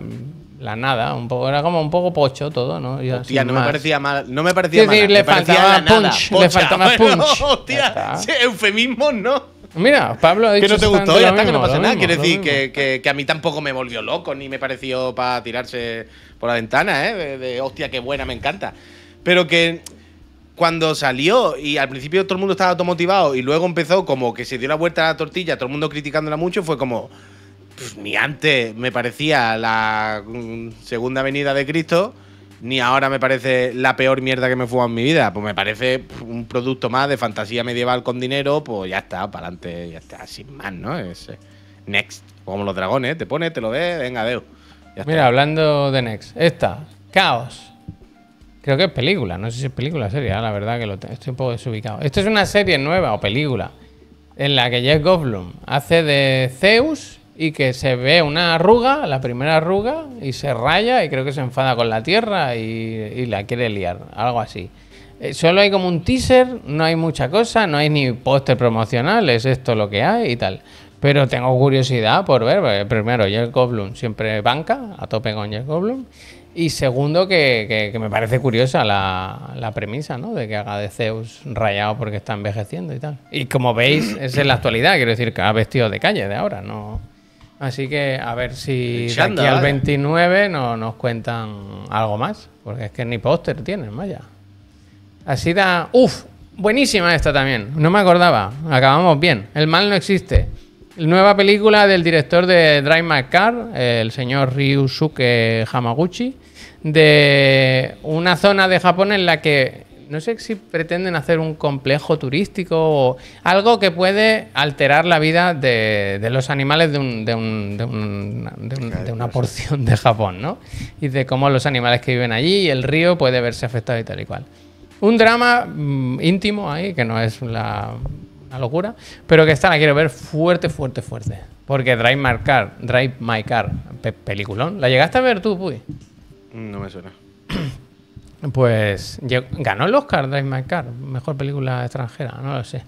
la nada, un poco, era como un poco pocho todo, ¿no? Ya, hostia, no me parecía mal, no me parecía mal. Le, faltaba punch, le faltaba punch. [laughs] Hostia, eufemismo, ¿no? Mira, Pablo ha dicho Que no te gustó, ya está, que no pasa nada. Quiere decir que, a mí tampoco me volvió loco, ni me pareció para tirarse por la ventana, ¿eh? De, hostia, qué buena, me encanta. Pero que cuando salió y al principio todo el mundo estaba automotivado y luego empezó como que se dio la vuelta a la tortilla, todo el mundo criticándola mucho, fue como... Pues, ni antes me parecía la mm, segunda venida de Cristo, ni ahora me parece la peor mierda que me he fumado en mi vida. Pues me parece un producto más de fantasía medieval con dinero, pues ya está, para adelante, ya está, sin más, ¿no? Eh, next, como los dragones, te pone, te lo ve, venga, veo. Mira, hablando de Next, esta, Caos. Creo que es película, no sé si es película o serie, ah, la verdad que lo estoy un poco desubicado. Esto es una serie nueva o película en la que Jeff Goldblum hace de Zeus y que se ve una arruga, la primera arruga, y se raya y creo que se enfada con la tierra y, la quiere liar, algo así. Eh, solo hay como un teaser, no hay mucha cosa, no hay ni póster promocional, es esto lo que hay y tal. Pero tengo curiosidad por ver, primero, el goblum siempre banca, a tope con Jeff goblum Y segundo, que, me parece curiosa la, premisa, ¿no? De que haga de Zeus rayado porque está envejeciendo y tal. Y como veis, es en la actualidad, quiero decir que ha vestido de calle de ahora, no, Así que a ver si aquí al 29 ¿eh? no, nos cuentan algo más, porque es que ni póster tienen, vaya. Así da... ¡Uf! Buenísima esta también, no me acordaba, acabamos bien. El mal no existe. Nueva película del director de Drive My Car, el señor Ryusuke Hamaguchi, de una zona de Japón en la que no sé si pretenden hacer un complejo turístico o algo que puede alterar la vida de, los animales de, una porción de Japón, ¿no? Y de cómo los animales que viven allí y el río puede verse afectado y tal y cual. Un drama mm, íntimo ahí, que no es la, locura, pero que esta la quiero ver fuerte, fuerte, fuerte. Porque Drive My Car, Drive My Car, peliculón. ¿La llegaste a ver tú, Puy? No me suena. [coughs] Pues ganó el Oscar Drive My Car, mejor película extranjera, no lo sé.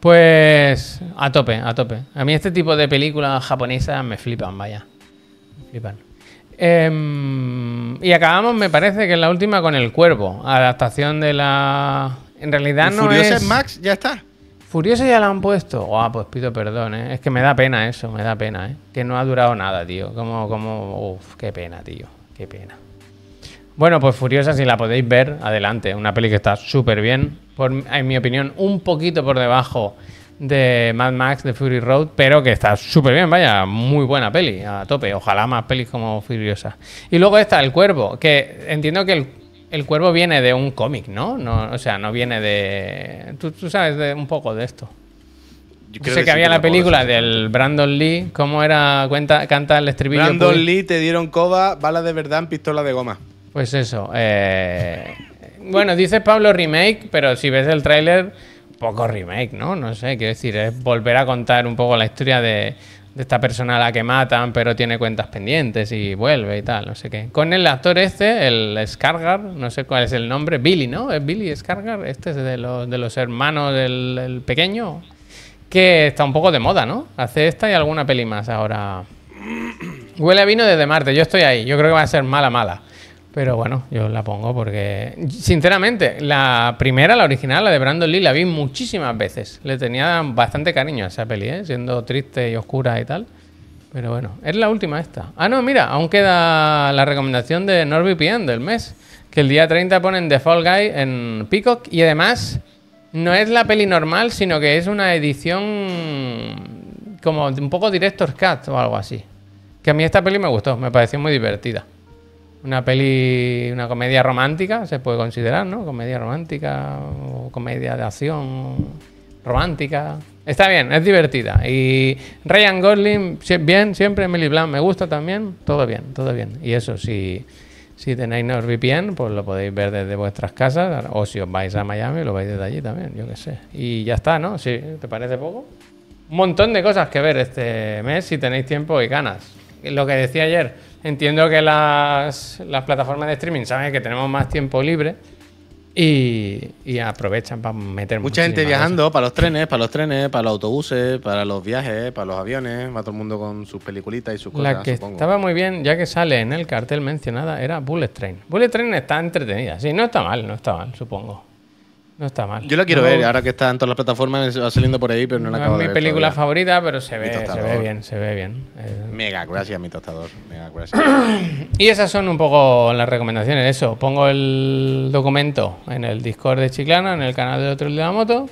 Pues a tope, a tope. A mí este tipo de películas japonesas me flipan, vaya. Me flipan. Em, y acabamos, me parece que es la última con El Cuervo, adaptación de la... En realidad no Furioso es... Max, ya está. Furiosa ya la han puesto. Guau, pues pido perdón, ¿eh? Es que me da pena eso, me da pena, ¿eh? Que no ha durado nada, tío. Como, como... qué pena, tío. Qué pena. Bueno, pues Furiosa, si la podéis ver, adelante. Una peli que está súper bien. Por, en mi opinión, un poquito por debajo de Mad Max, de Fury Road, pero que está súper bien, vaya, muy buena peli, a tope. Ojalá más pelis como Furiosa. Y luego está El Cuervo, que entiendo que el, Cuervo viene de un cómic, ¿no? O sea, no viene de... Tú, sabes de, un poco de esto. Yo sé que, había la película del Brandon Lee, ¿cómo era? Cuenta, canta el estribillo. Brandon Lee te dieron coba, bala de verdad pistola de goma. Pues eso. Eh, bueno, dice Pablo remake, pero si ves el tráiler, poco remake, ¿no? No sé, quiero decir, es volver a contar un poco la historia de, esta persona a la que matan, pero tiene cuentas pendientes y vuelve y tal, no sé qué. Con el actor este, el Scargar, no sé cuál es el nombre, Billy, ¿no? ¿Es Billy Scargar? Este es de los, hermanos del pequeño, que está un poco de moda, ¿no? Hace esta y alguna peli más ahora. Huele a vino desde Marte, yo estoy ahí, yo creo que va a ser mala, mala. Pero bueno, yo la pongo porque, sinceramente, la primera, la original, la de Brandon Lee, la vi muchísimas veces. Le tenía bastante cariño a esa peli, ¿eh? siendo triste y oscura y tal. Pero bueno, es la última esta. Ah, no, mira, aún queda la recomendación de NordVPN del mes, que el día 30 ponen The Fall Guy en Peacock y además no es la peli normal, sino que es una edición como un poco Director's Cut o algo así. Que a mí esta peli me gustó, me pareció muy divertida. Una peli, una comedia romántica, se puede considerar, ¿no? Comedia romántica o comedia de acción romántica. Está bien, es divertida. Y Ryan Gosling, bien, siempre Emily Blunt me gusta también. Todo bien, todo bien. Y eso, si, si tenéis NordVPN, pues lo podéis ver desde vuestras casas. O si os vais a Miami, lo vais desde allí también, yo qué sé. Y ya está, ¿no? si ¿te parece poco? Un montón de cosas que ver este mes si tenéis tiempo y ganas. Lo que decía ayer entiendo que las, plataformas de streaming saben que tenemos más tiempo libre y, aprovechan para meter mucha gente viajando para los trenes, para los trenes, para los autobuses, para los viajes, para los aviones, va todo el mundo con sus peliculitas y sus cosas. La que estaba muy bien, ya que sale en el cartel mencionada, era Bullet Train. Bullet Train está entretenida, sí, no está mal, no está mal, supongo. No está mal. Yo la quiero ver, ahora que está en todas las plataformas, va saliendo por ahí, pero no, la acabo de ver. Es mi película favorita, pero se ve, se ve bien, se ve bien. Eh, Mega, gracias, mi tostador. Mega, gracias. [coughs] y esas son un poco las recomendaciones. Eso, pongo el documento en el Discord de Chiclana, en el canal de Otro de la Moto,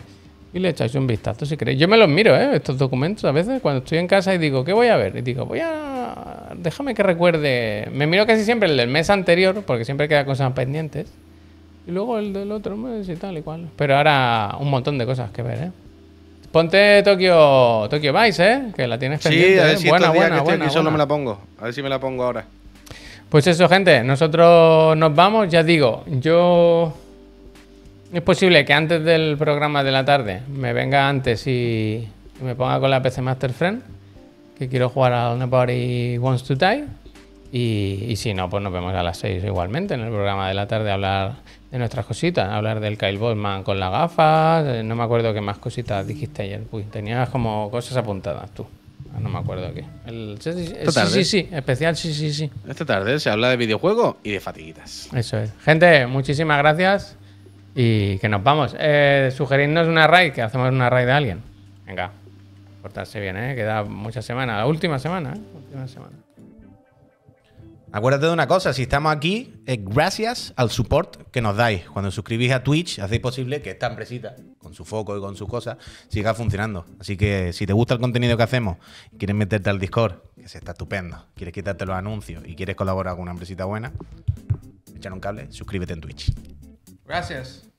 y le echáis un vistazo si queréis. Yo me los miro, ¿eh? Estos documentos a veces, cuando estoy en casa y digo, ¿qué voy a ver? Y digo, voy a. Déjame que recuerde. Me miro casi siempre el del mes anterior, porque siempre queda cosas pendientes. Y luego el del otro mes y tal y cual. Pero ahora un montón de cosas que ver, ¿eh? Ponte Tokio, Tokio Vice, ¿eh? Que la tienes pendiente. Sí, a ¿eh? buena, buena, que solo me la pongo. A ver si me la pongo ahora. Pues eso, gente. Nosotros nos vamos. Ya digo, yo... Es posible que antes del programa de la tarde me venga antes y me ponga con la PC Master Friend, que quiero jugar a Nobody Wants to Die. Y, y, si no, pues nos vemos a las 6 igualmente en el programa de la tarde a hablar de nuestras cositas, hablar del Kyle Boltman con las gafas, eh, no me acuerdo qué más cositas dijiste ayer. tenías como cosas apuntadas tú. Ah, no me acuerdo qué. sí, sí, sí, especial, sí, sí, sí. Esta tarde se habla de videojuegos y de fatiguitas. Eso es. Gente, muchísimas gracias y que nos vamos. Eh, sugerirnos una raid, que hacemos una raid de alguien. Venga, portarse bien, ¿eh? Queda muchas semanas, la última semana, ¿eh? Última semana. Acuérdate de una cosa, si estamos aquí es gracias al support que nos dais. Cuando suscribís a Twitch hacéis posible que esta empresita, con su foco y con sus cosas, siga funcionando. Así que si te gusta el contenido que hacemos, quieres meterte al Discord, que se está estupendo, quieres quitarte los anuncios y quieres colaborar con una empresita buena, echar un cable, suscríbete en Twitch. Gracias.